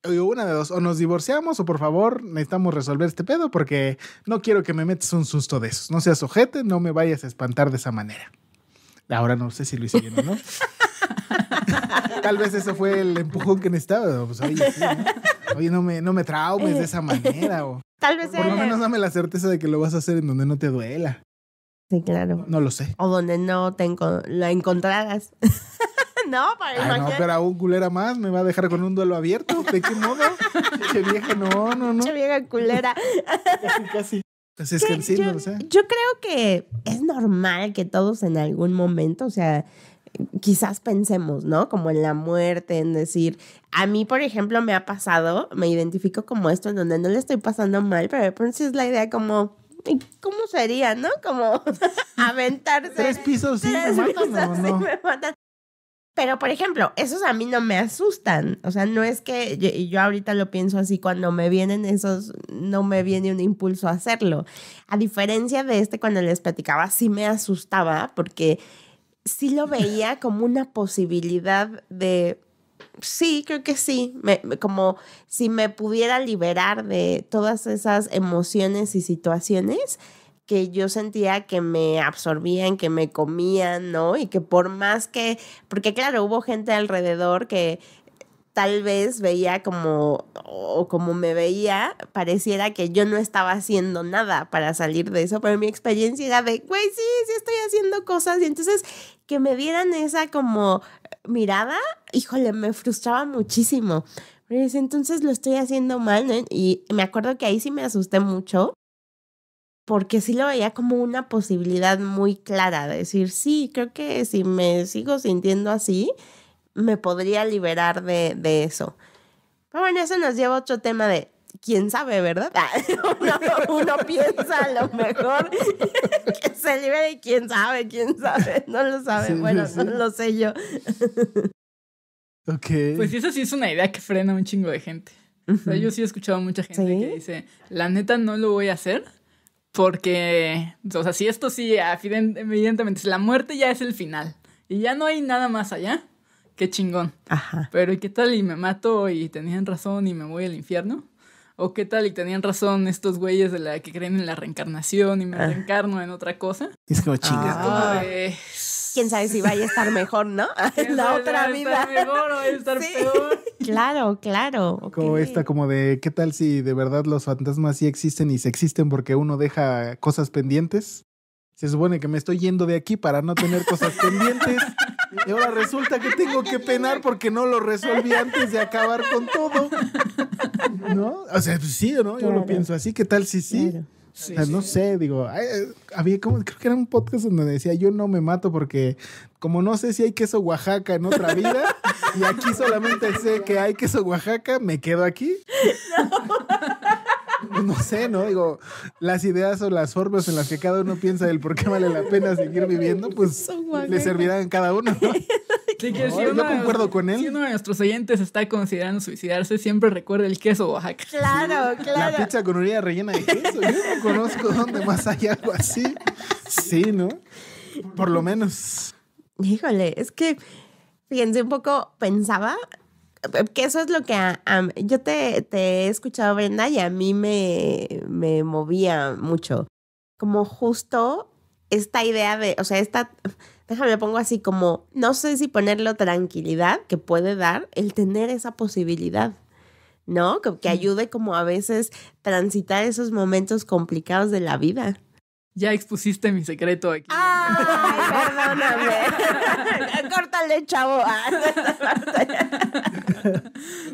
eh, una de dos, o nos divorciamos o por favor necesitamos resolver este pedo porque no quiero que me metas un susto de esos. No seas ojete, no me vayas a espantar de esa manera. Ahora no sé si lo hice bien o no. Tal vez eso fue el empujón que necesitaba. Pues, oye, ¿no? me, no traumes de esa manera. Tal vez Por lo menos dame la certeza de que lo vas a hacer en donde no te duela. Sí, claro. No, lo sé. O donde no te la encontraras. no, para imaginar. No, pero aún culera más me va a dejar con un duelo abierto. ¿De qué modo? vieja, no, no, no. vieja culera. casi, casi. Entonces, es Yo creo que es normal que todos en algún momento, o sea, quizás pensemos, ¿no? Como en la muerte, en decir, a mí, por ejemplo, me ha pasado, me identifico como esto, en donde no le estoy pasando mal, pero de es la idea como, ¿cómo sería, no? Como aventarse. Tres pisos, y Pero, por ejemplo, esos a mí no me asustan. O sea, no es que yo, yo, ahorita lo pienso así, cuando me vienen esos, no me viene un impulso a hacerlo. A diferencia de este, cuando les platicaba, sí me asustaba porque sí lo veía como una posibilidad de, sí, creo que sí, como si me pudiera liberar de todas esas emociones y situaciones que yo sentía que me absorbían, que me comían, ¿no? Y que por más que, porque claro, hubo gente alrededor que tal vez veía como, o como me veía, pareciera que yo no estaba haciendo nada para salir de eso, pero mi experiencia era de, güey, sí, sí estoy haciendo cosas, y entonces que me dieran esa como mirada, híjole, me frustraba muchísimo. Entonces lo estoy haciendo mal, Y me acuerdo que ahí sí me asusté mucho, porque sí lo veía como una posibilidad muy clara, de decir, sí, creo que si me sigo sintiendo así, me podría liberar de, eso. Pero bueno, eso nos lleva a otro tema de quién sabe, ¿verdad? uno, piensa a lo mejor quién sabe, quién sabe, no lo sabe, bueno, lo sé yo. Ok. Pues eso sí es una idea que frena un chingo de gente. yo sí he escuchado a mucha gente que dice, la neta no lo voy a hacer porque, o sea, si esto sí, evidentemente, la muerte ya es el final y ya no hay nada más allá, qué chingón. Ajá. Pero ¿qué tal y me mato y tenían razón y me voy al infierno? o qué tal y tenían razón estos güeyes de la que creen en la reencarnación y me ah. reencarno en otra cosa. Es como chingada. Ah, pues, Quién sabe si vaya a estar mejor, ¿no? En la otra vida. Estar mejor o estar peor. Claro, claro. Como esta, como de qué tal si de verdad los fantasmas sí existen y se existen porque uno deja cosas pendientes. Se supone que me estoy yendo de aquí para no tener cosas pendientes. Y ahora resulta que tengo que penar porque no lo resolví antes de acabar con todo. ¿No? O sea, pues sí, ¿no? Yo lo pienso así. ¿Qué tal si sí? Sí, o sea, No sé, digo, eh, había como, creo que era un podcast donde decía, yo no me mato porque como no sé si hay queso Oaxaca en otra vida y aquí solamente sé que hay queso Oaxaca, me quedo aquí. no sé, ¿no? Digo, las ideas o las formas en las que cada uno piensa del por qué vale la pena seguir viviendo, pues le servirán a cada uno, ¿no? no, yo concuerdo con él. Si uno de nuestros oyentes está considerando suicidarse, siempre recuerda el queso Oaxaca. Claro, claro. La pizza con orilla rellena de queso. Yo no conozco dónde más hay algo así. Sí, ¿no? Por lo menos. Híjole, es que fíjense un poco, pensaba eh, que eso es lo que yo te, he escuchado, Brenda, y a mí me, me movía mucho. Como justo esta idea de, o sea, esta, déjame, pongo así como, no sé si ponerlo tranquilidad que puede dar el tener esa posibilidad, ¿no? Que, ayude como a veces transitar esos momentos complicados de la vida. Ya expusiste mi secreto aquí. Ah, Ay, perdóname. Córtale, chavo.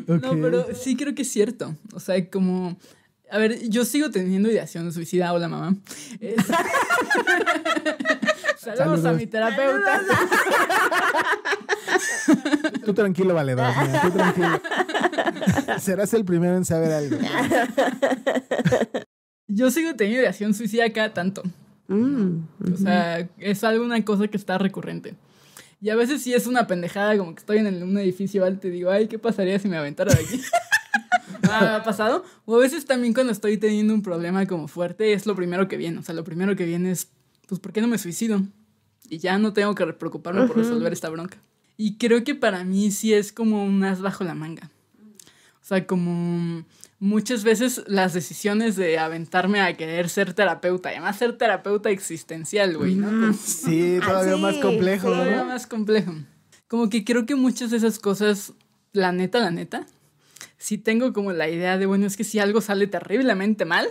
No, pero sí creo que es cierto. O sea, como. A ver, yo sigo teniendo ideación suicida. Hola, mamá. Saludos, a mi terapeuta. Tú tranquilo, vale, tú tranquilo. Serás el primero en saber algo. Yo sigo teniendo ideación suicida cada tanto. Mm, o sea, es alguna cosa que está recurrente. Y a veces sí es una pendejada, como que estoy en un edificio alto y digo, ay, ¿qué pasaría si me aventara de aquí? ha pasado. O a veces también cuando estoy teniendo un problema como fuerte, es lo primero que viene. O sea, lo primero que viene es, pues, ¿por qué no me suicido? Y ya no tengo que preocuparme por resolver esta bronca. Y creo que para mí sí es como un as bajo la manga. O sea, como muchas veces las decisiones de aventarme a querer ser terapeuta, y además ser terapeuta existencial, güey, sí, todavía ah, más complejo, Todavía más complejo. Como que creo que muchas de esas cosas, la neta, la neta, sí tengo como la idea de, bueno, es que si algo sale terriblemente mal,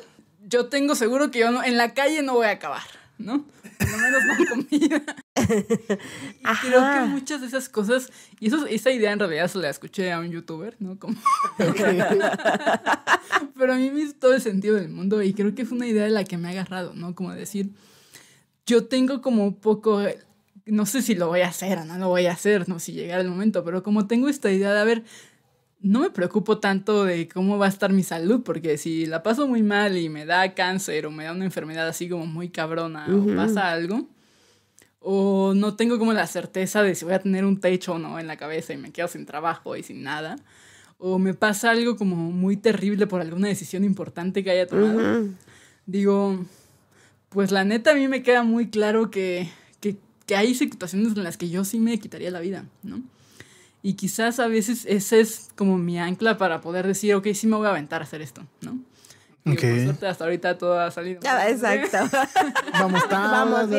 yo tengo seguro que yo en la calle no voy a acabar. ¿no? lo menos no comida. Y creo que muchas de esas cosas, y eso, esa idea en realidad se la escuché a un youtuber, ¿no? Como... Pero a mí me hizo todo el sentido del mundo y creo que fue una idea de la que me ha agarrado, ¿no? Como decir, yo tengo como un poco, no sé si lo voy a hacer o no lo voy a hacer, ¿no? Si llega el momento, pero como tengo esta idea de, a ver, no me preocupo tanto de cómo va a estar mi salud, porque si la paso muy mal y me da cáncer o me da una enfermedad así como muy cabrona o pasa algo, o no tengo como la certeza de si voy a tener un techo o no en la cabeza y me quedo sin trabajo y sin nada, o me pasa algo como muy terrible por alguna decisión importante que haya tomado, digo, pues la neta a mí me queda muy claro que hay situaciones en las que yo sí me quitaría la vida, ¿no? Y quizás a veces ese es como mi ancla para poder decir, ok, sí me voy a aventar a hacer esto, ¿no? Ok. hasta ahorita todo ha salido. Ya, exacto. vamos, vamos,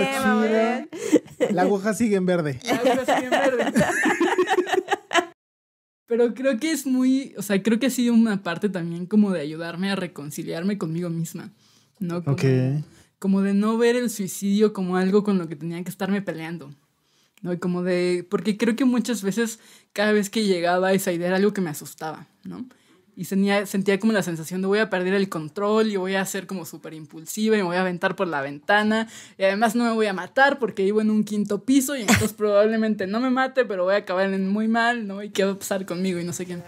La aguja sigue en verde. La aguja sigue en verde. Pero creo que es muy, o sea, creo que ha sido una parte también como de ayudarme a reconciliarme conmigo misma, ¿no? Como, como de no ver el suicidio como algo con lo que tenía que estarme peleando, ¿no? Como de, porque creo que muchas veces cada vez que llegaba esa idea era algo que me asustaba, ¿no? Y sentía como la sensación de voy a perder el control y voy a ser como súper impulsiva y me voy a aventar por la ventana y además no me voy a matar porque vivo en un quinto piso y entonces probablemente no me mate, pero voy a acabar muy mal, ¿no? Y qué va a pasar conmigo y no sé quién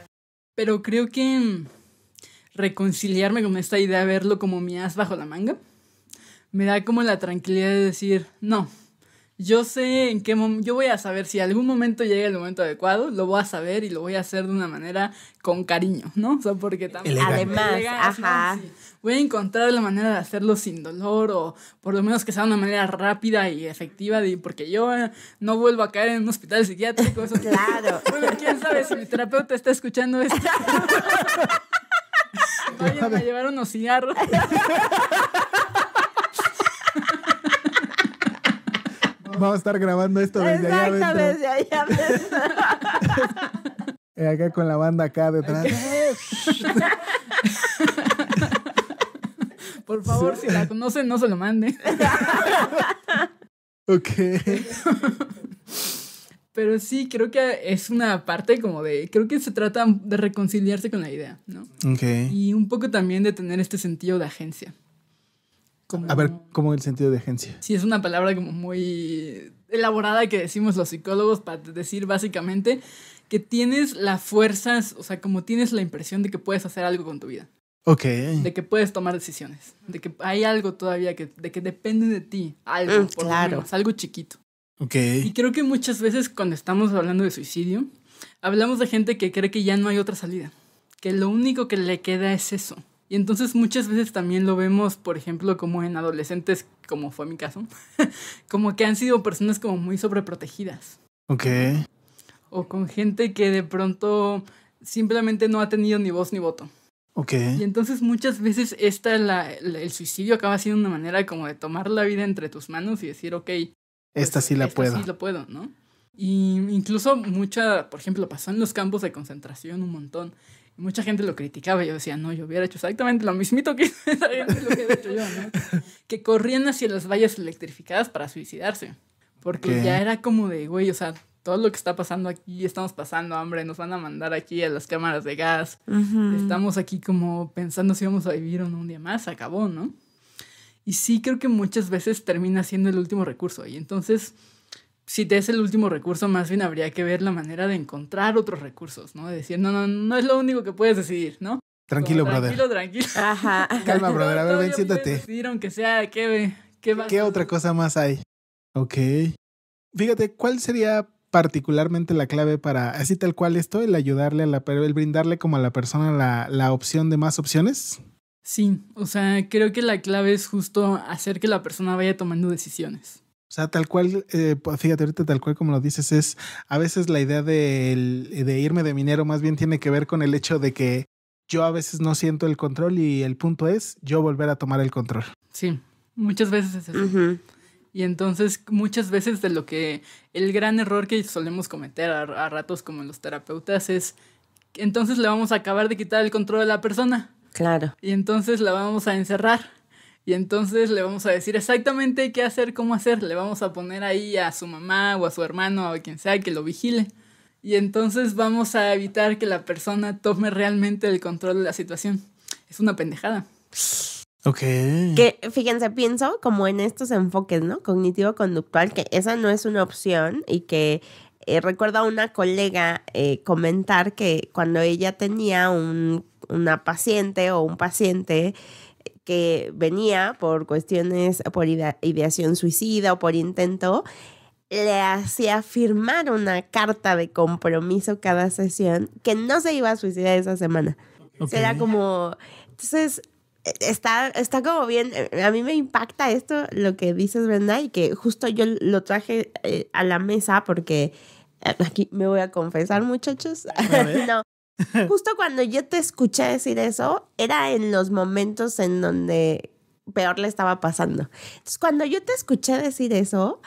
Pero creo que mm, reconciliarme con esta idea, verlo como mi as bajo la manga, me da como la tranquilidad de decir, no, yo sé en qué momento, yo voy a saber si algún momento llega el momento adecuado, lo voy a saber y lo voy a hacer de una manera con cariño, ¿no? O sea, porque también... Además, ajá. voy a encontrar la manera de hacerlo sin dolor o por lo menos que sea una manera rápida y efectiva, de, porque yo eh, no vuelvo a caer en un hospital psiquiátrico. claro. bueno, quién sabe si mi terapeuta está escuchando esto. Vayan a llevar unos cigarros. Vamos a estar grabando esto desde allá Exacto, desde allá acá con la banda acá detrás. Por favor, si la conocen, no se lo manden. ok. Pero sí, creo que es una parte como de, creo que se trata de reconciliarse con la idea, ¿no? Ok. Y un poco también de tener este sentido de agencia a ver, ¿cómo el sentido de agencia? Sí, es una palabra como muy elaborada que decimos los psicólogos para decir básicamente que tienes las fuerzas, o sea, como tienes la impresión de que puedes hacer algo con tu vida. Ok. De que puedes tomar decisiones, de que hay algo todavía, que, de que depende de ti, algo, ah, claro. algo chiquito. Ok. Y creo que muchas veces cuando estamos hablando de suicidio, hablamos de gente que cree que ya no hay otra salida, que lo único que le queda es eso. Y entonces muchas veces también lo vemos, por ejemplo, como en adolescentes, como fue mi caso, como que han sido personas como muy sobreprotegidas. Ok. O con gente que de pronto simplemente no ha tenido ni voz ni voto. Ok. Y entonces muchas veces esta, el suicidio acaba siendo una manera como de tomar la vida entre tus manos y decir, ok. Pues, esta sí la puedo. Sí la puedo, ¿no? Y incluso mucha, por ejemplo, pasó en los campos de concentración un montón. Mucha gente lo criticaba, yo decía, no, yo hubiera hecho exactamente lo mismito que lo gente lo hecho yo, ¿no? Que corrían hacia las vallas electrificadas para suicidarse. Porque ya era como de, güey, o sea, todo lo que está pasando aquí, estamos pasando hambre, nos van a mandar aquí a las cámaras de gas, estamos aquí como pensando si vamos a vivir o un día más, acabó, ¿no? Y sí creo que muchas veces termina siendo el último recurso. Y entonces si te es el último recurso, más bien habría que ver la manera de encontrar otros recursos, ¿no? De decir, no, no, no es lo único que puedes decidir, ¿no? Tranquilo, brother. Tranquilo, tranquilo. Ajá. Calma, brother. A ver, ven, siéntate. Decidir, aunque sea, ¿qué, qué, más ¿Qué otra cosa más hay? Ok. Fíjate, ¿cuál sería particularmente la clave para, así tal cual esto, el ayudarle a la, el brindarle como a la persona la, la opción de más opciones? Sí, o sea, creo que la clave es justo hacer que la persona vaya tomando decisiones. O sea, tal cual, eh, pues, fíjate ahorita, tal cual como lo dices, es a veces la idea eh, de, irme de minero más bien tiene que ver con el hecho de que yo a veces no siento el control y el punto es yo volver a tomar el control. Sí, muchas veces es eso. Y entonces muchas veces de lo que el gran error que solemos cometer a, a, ratos como los terapeutas es, entonces le vamos a acabar de quitar el control a la persona. Claro. Y entonces la vamos a encerrar. Y entonces le vamos a decir exactamente qué hacer, cómo hacer. Le vamos a poner ahí a su mamá o a su hermano o a quien sea que lo vigile. Y entonces vamos a evitar que la persona tome realmente el control de la situación. Es una pendejada. Ok. Que fíjense, pienso como en estos enfoques, ¿no? Cognitivo-conductual, que esa no es una opción y que eh, recuerdo a una colega eh, comentar que cuando ella tenía una paciente o un paciente que venía por cuestiones, por ideación suicida o por intento, le hacía firmar una carta de compromiso cada sesión que no se iba a suicidar esa semana. Era como, entonces, e-, está, está como bien, eh, a mí me impacta esto, lo que dices, Brenda, y que justo yo lo traje eh, a la mesa porque eh, aquí me voy a confesar, muchachos. no Justo cuando yo te escuché decir eso, era en los momentos en donde peor le estaba pasando. Entonces, cuando yo te escuché decir eso,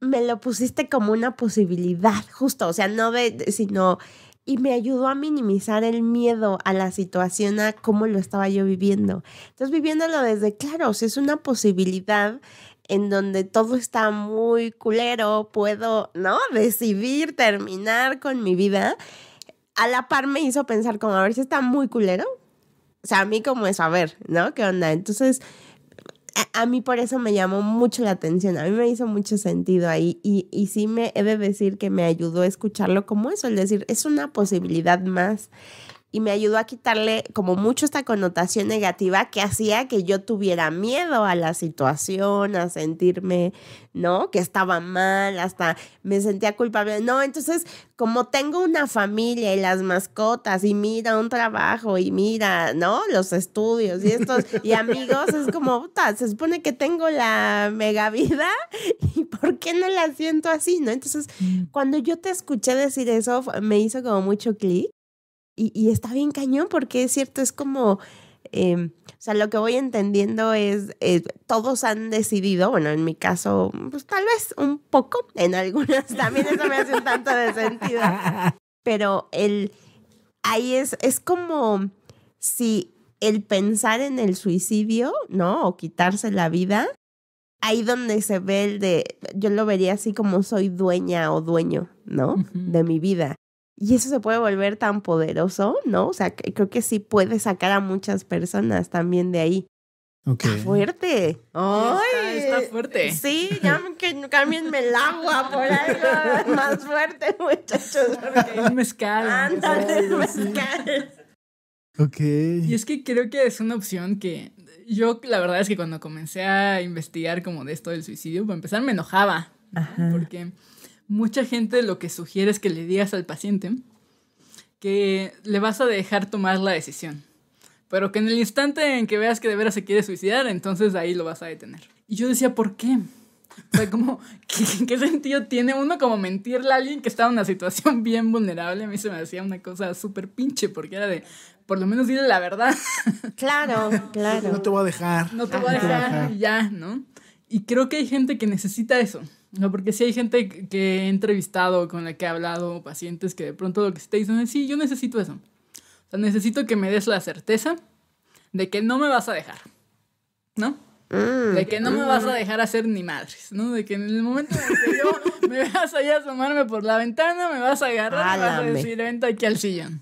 me lo pusiste como una posibilidad, justo, o sea, no de, sino, y me ayudó a minimizar el miedo a la situación, a cómo lo estaba yo viviendo. Entonces, viviéndolo desde, claro, o es una posibilidad en donde todo está muy culero, puedo, ¿no? Decidir terminar con mi vida a la par me hizo pensar como, a ver si está muy culero. O sea, a mí como es a ver, ¿no? ¿Qué onda? Entonces, a, mí por eso me llamó mucho la atención, a mí me hizo mucho sentido ahí y, y sí me he de decir que me ayudó a escucharlo como eso, el decir, es una posibilidad más y me ayudó a quitarle como mucho esta connotación negativa que hacía que yo tuviera miedo a la situación, a sentirme, ¿no? Que estaba mal, hasta me sentía culpable. No, entonces como tengo una familia y las mascotas y mira un trabajo y mira, ¿no? Los estudios y estos y amigos, es como, puta, se supone que tengo la mega vida y ¿por qué no la siento así, ¿no? Entonces, mm. cuando yo te escuché decir eso, me hizo como mucho clic y, está bien cañón porque es cierto, es como... Em, o sea, lo que voy entendiendo es, eh, todos han decidido, bueno, en mi caso, pues tal vez un poco, en algunas también eso me hace un tanto de sentido, pero el, ahí es, es como si el pensar en el suicidio, ¿no? O quitarse la vida, ahí donde se ve el de, yo lo vería así como soy dueña o dueño, ¿no? De mi vida. Y eso se puede volver tan poderoso, ¿no? O sea, creo que sí puede sacar a muchas personas también de ahí. Okay. fuerte. ¡Ay! Está, fuerte. Sí, ya que cámbienme el agua por algo más fuerte, muchachos. ¡Es mezcal. Ándale, mezcal. Ok. Y es que creo que es una opción que yo, la verdad es que cuando comencé a investigar como de esto del suicidio, para empezar me enojaba. Porque mucha gente lo que sugiere es que le digas al paciente que le vas a dejar tomar la decisión, pero que en el instante en que veas que de veras se quiere suicidar, entonces ahí lo vas a detener. Y yo decía, ¿por qué? O sea, como, ¿qué, sentido tiene uno como mentirle a alguien que está en una situación bien vulnerable? A mí se me hacía una cosa súper pinche, porque era de, por lo menos dile la verdad. Claro, claro. No te voy a dejar. No te voy a dejar, ya, ¿no? Y creo que hay gente que necesita eso. No, porque si hay gente que he entrevistado, con la que he hablado, pacientes que de pronto lo que se te es, sí, yo necesito eso. O sea, necesito que me des la certeza de que no me vas a dejar, ¿no? Mm. de que no me vas a dejar hacer ni madres, ¿no? De que en el momento en que yo me vas allá a asomarme por la ventana, me vas a agarrar y vas a decir, vente aquí al sillón.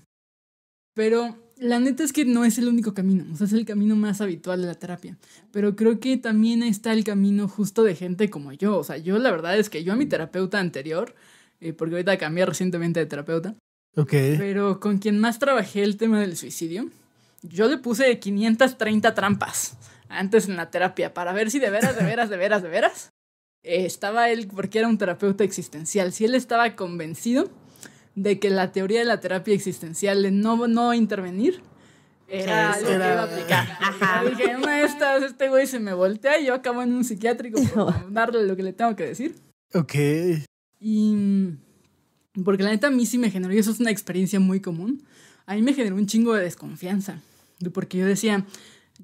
Pero la neta es que no es el único camino, o sea, es el camino más habitual de la terapia, pero creo que también está el camino justo de gente como yo, o sea, yo la verdad es que yo a mi terapeuta anterior, eh, porque ahorita cambié recientemente de terapeuta, okay. pero con quien más trabajé el tema del suicidio, yo le puse 530 trampas antes en la terapia para ver si de veras, de veras, de veras, de veras, eh, estaba él, porque era un terapeuta existencial, si él estaba convencido de que la teoría de la terapia existencial de no, no intervenir era lo que iba a aplicar. Dije, no estás, este güey se me voltea y yo acabo en un psiquiátrico por darle lo que le tengo que decir. Ok. Y. Mm, porque la neta a mí sí me generó, y eso es una experiencia muy común, a mí me generó un chingo de desconfianza. Porque yo decía,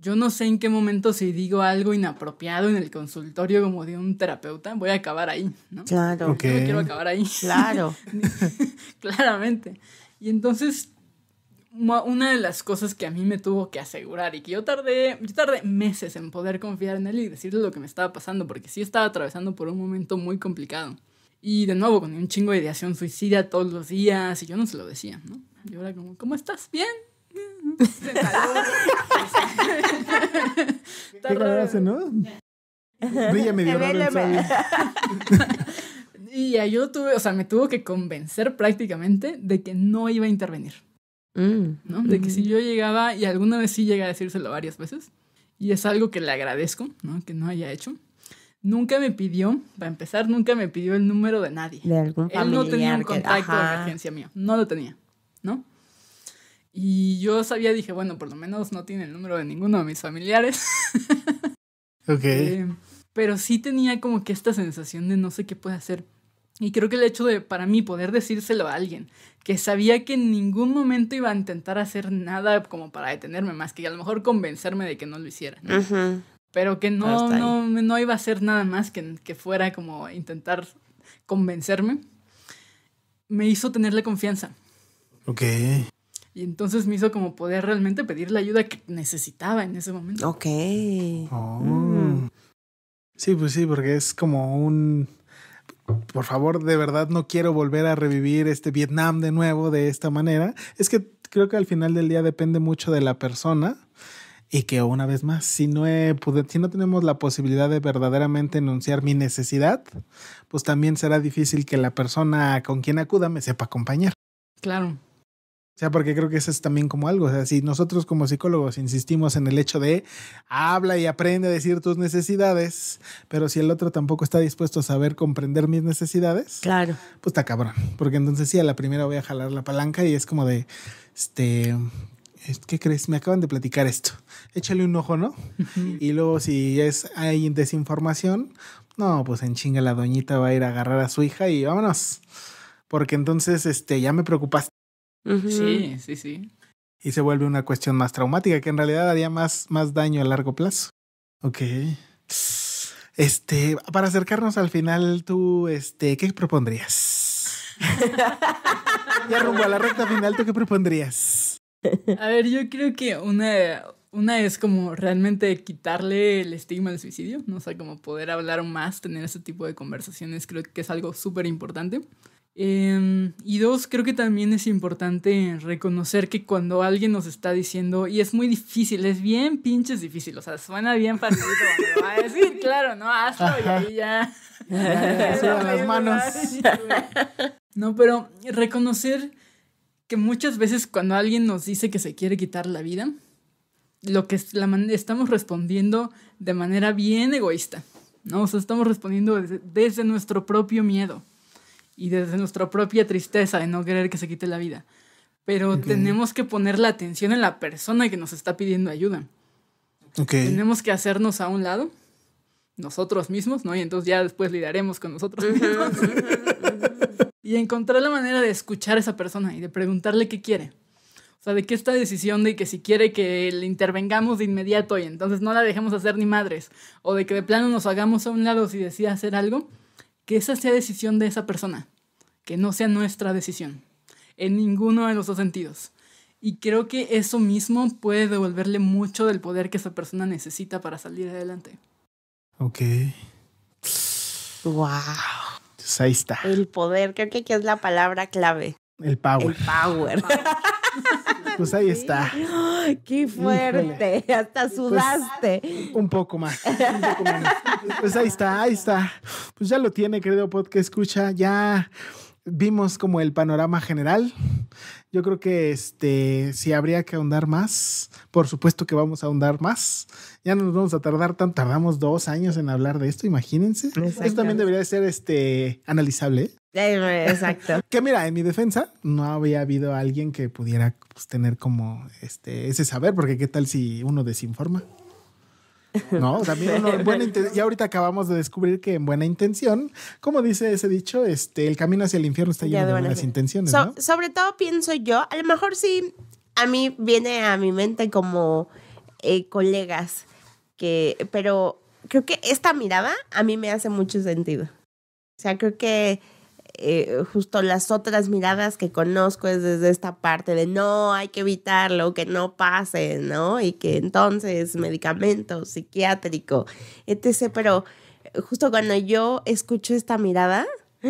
yo no sé en qué momento si digo algo inapropiado en el consultorio como de un terapeuta, voy a acabar ahí, ¿no? Claro. quiero acabar ahí. Claro. Claramente. Y entonces, una de las cosas que a mí me tuvo que asegurar y que yo tardé, yo tardé meses en poder confiar en él y decirle lo que me estaba pasando, porque sí estaba atravesando por un momento muy complicado. Y de nuevo, con un chingo de ideación suicida todos los días, y yo no se lo decía, ¿no? Yo era como, ¿cómo estás? ¿Bien? Se Qué hace, ¿no? Brilla medio Y yo tuve, o sea, me tuvo que convencer prácticamente de que no iba a intervenir. Mm. ¿no? De que si mm. yo llegaba, y alguna vez sí llega a decírselo varias veces, y es algo que le agradezco, ¿no? Que no haya hecho. Nunca me pidió, para empezar, nunca me pidió el número de nadie. De algún Él no tenía un contacto que, de agencia mía no lo tenía, ¿no? Y yo sabía, dije, bueno, por lo menos no tiene el número de ninguno de mis familiares. ok. Eh, pero sí tenía como que esta sensación de no sé qué puede hacer. Y creo que el hecho de, para mí, poder decírselo a alguien que sabía que en ningún momento iba a intentar hacer nada como para detenerme, más que a lo mejor convencerme de que no lo hiciera. Pero que no, no, no, iba a hacer nada más que, que fuera como intentar convencerme, me hizo tenerle confianza. Ok. Y entonces me hizo como poder realmente pedir la ayuda que necesitaba en ese momento. Ok. Oh. Sí, pues sí, porque es como un... Por favor, de verdad no quiero volver a revivir este Vietnam de nuevo de esta manera. Es que creo que al final del día depende mucho de la persona y que una vez más, si no, si no tenemos la posibilidad de verdaderamente enunciar mi necesidad, pues también será difícil que la persona con quien acuda me sepa acompañar. Claro. O sea, porque creo que eso es también como algo. O sea, si nosotros como psicólogos insistimos en el hecho de habla y aprende a decir tus necesidades, pero si el otro tampoco está dispuesto a saber comprender mis necesidades, claro. Pues está cabrón. Porque entonces sí, a la primera voy a jalar la palanca y es como de este. ¿Qué crees? Me acaban de platicar esto. Échale un ojo, ¿no? Y luego, si es hay desinformación, no, pues en chinga la doñita va a ir a agarrar a su hija y vámonos porque entonces este, ya me preocupaste Sí, sí, sí. Y se vuelve una cuestión más traumática que en realidad haría más, más daño a largo plazo. Ok. Este, para acercarnos al final, tú, este, ¿qué propondrías? ya rumbo a la recta final, ¿tú qué propondrías? A ver, yo creo que una, una es como realmente quitarle el estigma al suicidio, ¿no? sé, como poder hablar más, tener ese tipo de conversaciones, creo que es algo súper importante. Em, y dos, creo que también es importante reconocer que cuando alguien nos está diciendo, y es muy difícil, es bien pinches difícil, o sea, suena bien fácil, lo va a decir, claro, ¿no? Hazlo y ahí ya. las manos. No, pero reconocer que muchas veces cuando alguien nos dice que se quiere quitar la vida, lo que estamos respondiendo de manera bien egoísta, ¿no? O sea, estamos respondiendo desde nuestro propio miedo y desde nuestra propia tristeza de no querer que se quite la vida. Pero tenemos que poner la atención en la persona que nos está pidiendo ayuda. Tenemos que hacernos a un lado, nosotros mismos, ¿no? Y entonces ya después lidaremos con nosotros y encontrar la manera de escuchar a esa persona y de preguntarle qué quiere. O sea, de que esta decisión de que si quiere que le intervengamos de inmediato y entonces no la dejemos hacer ni madres, o de que de plano nos hagamos a un lado si decide hacer algo, que esa sea decisión de esa persona, que no sea nuestra decisión, en ninguno de los dos sentidos. Y creo que eso mismo puede devolverle mucho del poder que esa persona necesita para salir adelante. Ok. Wow. Entonces pues ahí está. El poder, creo que aquí es la palabra clave. El power. El power. Pues ahí está. ¡Ah, ¡Qué fuerte! Hasta pues, sudaste. un, poco más, un poco más. Pues ahí está, ahí está. Pues ya lo tiene, creo, podcast escucha. Ya vimos como el panorama general. Yo creo que este, si habría que ahondar más, por supuesto que vamos a ahondar más. Ya no nos vamos a tardar tanto, tardamos dos años en hablar de esto, imagínense. Eso también debería ser este, analizable. Eh, exacto. que mira, en mi defensa no había habido alguien que pudiera pues, tener como este, ese saber, porque qué tal si uno desinforma. No, también y ahorita acabamos de descubrir que en buena intención, como dice ese dicho, este, el camino hacia el infierno está lleno de buenas intenciones. Sobre todo pienso yo, a lo mejor sí, a mí viene a mi mente como eh, colegas, que, pero creo que esta mirada a mí me hace mucho sentido. O sea, creo que eh, justo las otras miradas que conozco es desde esta parte de no, hay que evitarlo, que no pase, ¿no? Y que entonces medicamento psiquiátrico, etc. Pero eh, justo cuando yo escucho esta mirada,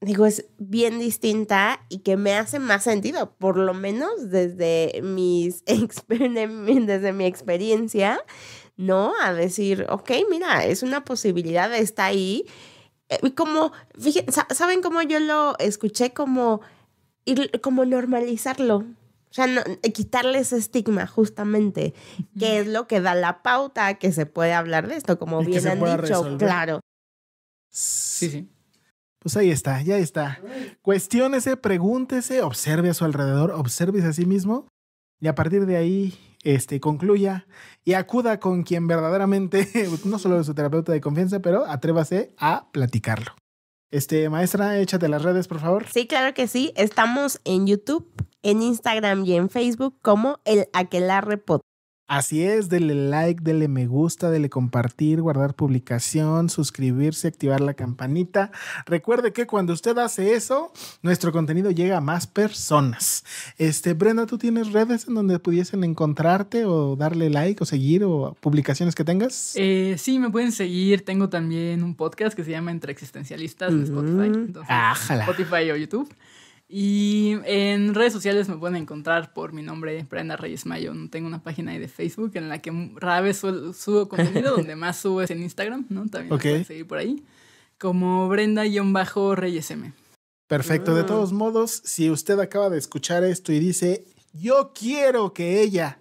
digo, es bien distinta y que me hace más sentido, por lo menos desde, mis desde mi experiencia, ¿no? A decir, ok, mira, es una posibilidad, está ahí eh, como, fíjense, ¿saben cómo yo lo escuché? Como, como normalizarlo. O sea, no, eh, quitarle ese estigma justamente, que es lo que da la pauta que se puede hablar de esto, como bien han dicho, claro. Sí, sí. Pues ahí está, ya está. Cuestiónese, pregúntese, observe a su alrededor, observe a sí mismo y a partir de ahí este, concluya y acuda con quien verdaderamente, no solo es su terapeuta de confianza, pero atrévase a platicarlo. Este, maestra, échate las redes, por favor. Sí, claro que sí. Estamos en YouTube, en Instagram y en Facebook como el Aquelarre Así es, denle like, denle me gusta, denle compartir, guardar publicación, suscribirse, activar la campanita. Recuerde que cuando usted hace eso, nuestro contenido llega a más personas. Este, Brenda, ¿tú tienes redes en donde pudiesen encontrarte o darle like o seguir o publicaciones que tengas? Eh, sí, me pueden seguir. Tengo también un podcast que se llama Entre Existencialistas de Spotify. Spotify o YouTube. Y en redes sociales me pueden encontrar por mi nombre, Brenda Reyes Mayo. Tengo una página ahí de Facebook en la que rara vez subo contenido, donde más subo es en Instagram, ¿no? También okay. seguir por ahí. Como Brenda-Reyes M. Perfecto. De mm. todos modos, si usted acaba de escuchar esto y dice, yo quiero que ella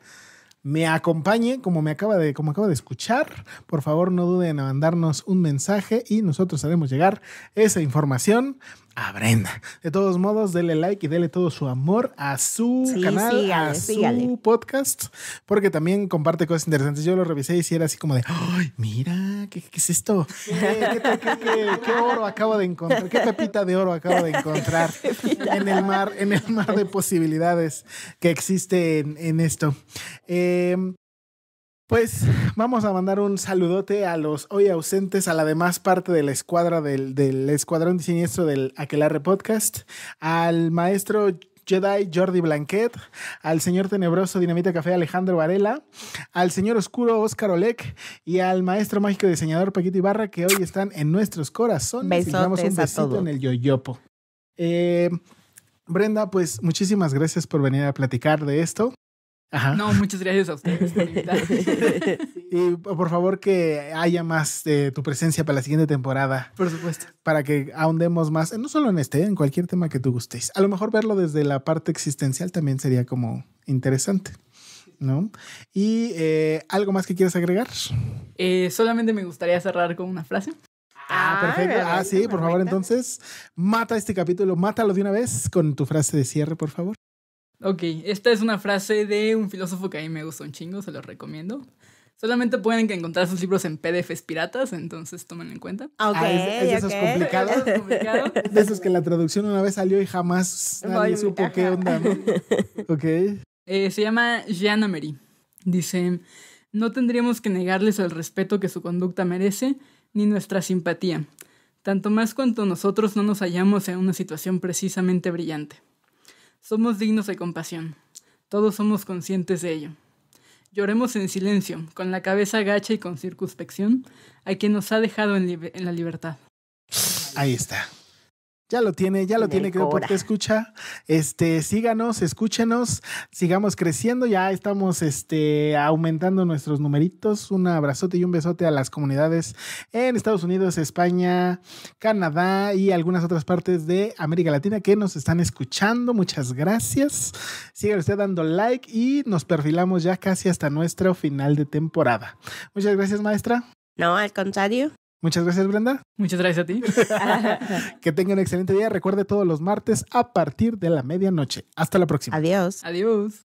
me acompañe, como me acaba de, como acaba de escuchar, por favor no duden en mandarnos un mensaje y nosotros haremos llegar esa información a Brenda. De todos modos, dele like y dele todo su amor a su canal, a su podcast, porque también comparte cosas interesantes. Yo lo revisé y era así como de, ¡ay, mira! ¿Qué, es esto? ¿Qué, qué, oro acabo de encontrar? ¿Qué pepita de oro acabo de encontrar en el mar, en el mar de posibilidades que existe en, esto? Eh, pues vamos a mandar un saludote a los hoy ausentes, a la demás parte de la escuadra del, del Escuadrón Siniestro del Aquelarre Podcast, al maestro Jedi Jordi Blanquet, al señor tenebroso Dinamita Café Alejandro Varela, al señor oscuro Oscar Olek y al maestro mágico diseñador Paquito Ibarra que hoy están en nuestros corazones. Besotes damos un en el yoyopo. Eh, Brenda, pues muchísimas gracias por venir a platicar de esto. No, muchas gracias a ustedes y por favor que haya más de tu presencia para la siguiente temporada. Por supuesto. Para que ahondemos más, no solo en este, en cualquier tema que tú gustéis. A lo mejor verlo desde la parte existencial también sería como interesante. ¿No? ¿Y eh, algo más que quieras agregar? Eh, solamente me gustaría cerrar con una frase. Ah, perfecto. Ah, sí, por favor, entonces, mata este capítulo, mátalo de una vez con tu frase de cierre, por favor. Ok, esta es una frase de un filósofo que a mí me gustó un chingo, se los recomiendo. Solamente pueden encontrar sus libros en PDFs piratas, entonces tómenlo en cuenta. ah, ok, eso ah, ¿Es complicado? Eso es que la traducción una vez salió y jamás nadie supo qué onda. ¿no? ok. Eh, se llama Jean Amery. Dice, no tendríamos que negarles el respeto que su conducta merece, ni nuestra simpatía, tanto más cuanto nosotros no nos hallamos en una situación precisamente brillante. Somos dignos de compasión. Todos somos conscientes de ello. Lloremos en silencio, con la cabeza agacha y con circunspección, a quien nos ha dejado en, en la libertad. Ahí está. Ya lo tiene, ya lo tiene, creo, porque escucha. Este, síganos, escúchenos, sigamos creciendo. Ya estamos este, aumentando nuestros numeritos. Un abrazote y un besote a las comunidades en Estados Unidos, España, Canadá y algunas otras partes de América Latina que nos están escuchando. Muchas gracias. Siga usted dando like y nos perfilamos ya casi hasta nuestro final de temporada. Muchas gracias, maestra. No, al contrario. Muchas gracias, Brenda. Muchas gracias a ti. que tenga un excelente día. Recuerde todos los martes a partir de la medianoche. Hasta la próxima. Adiós. Adiós.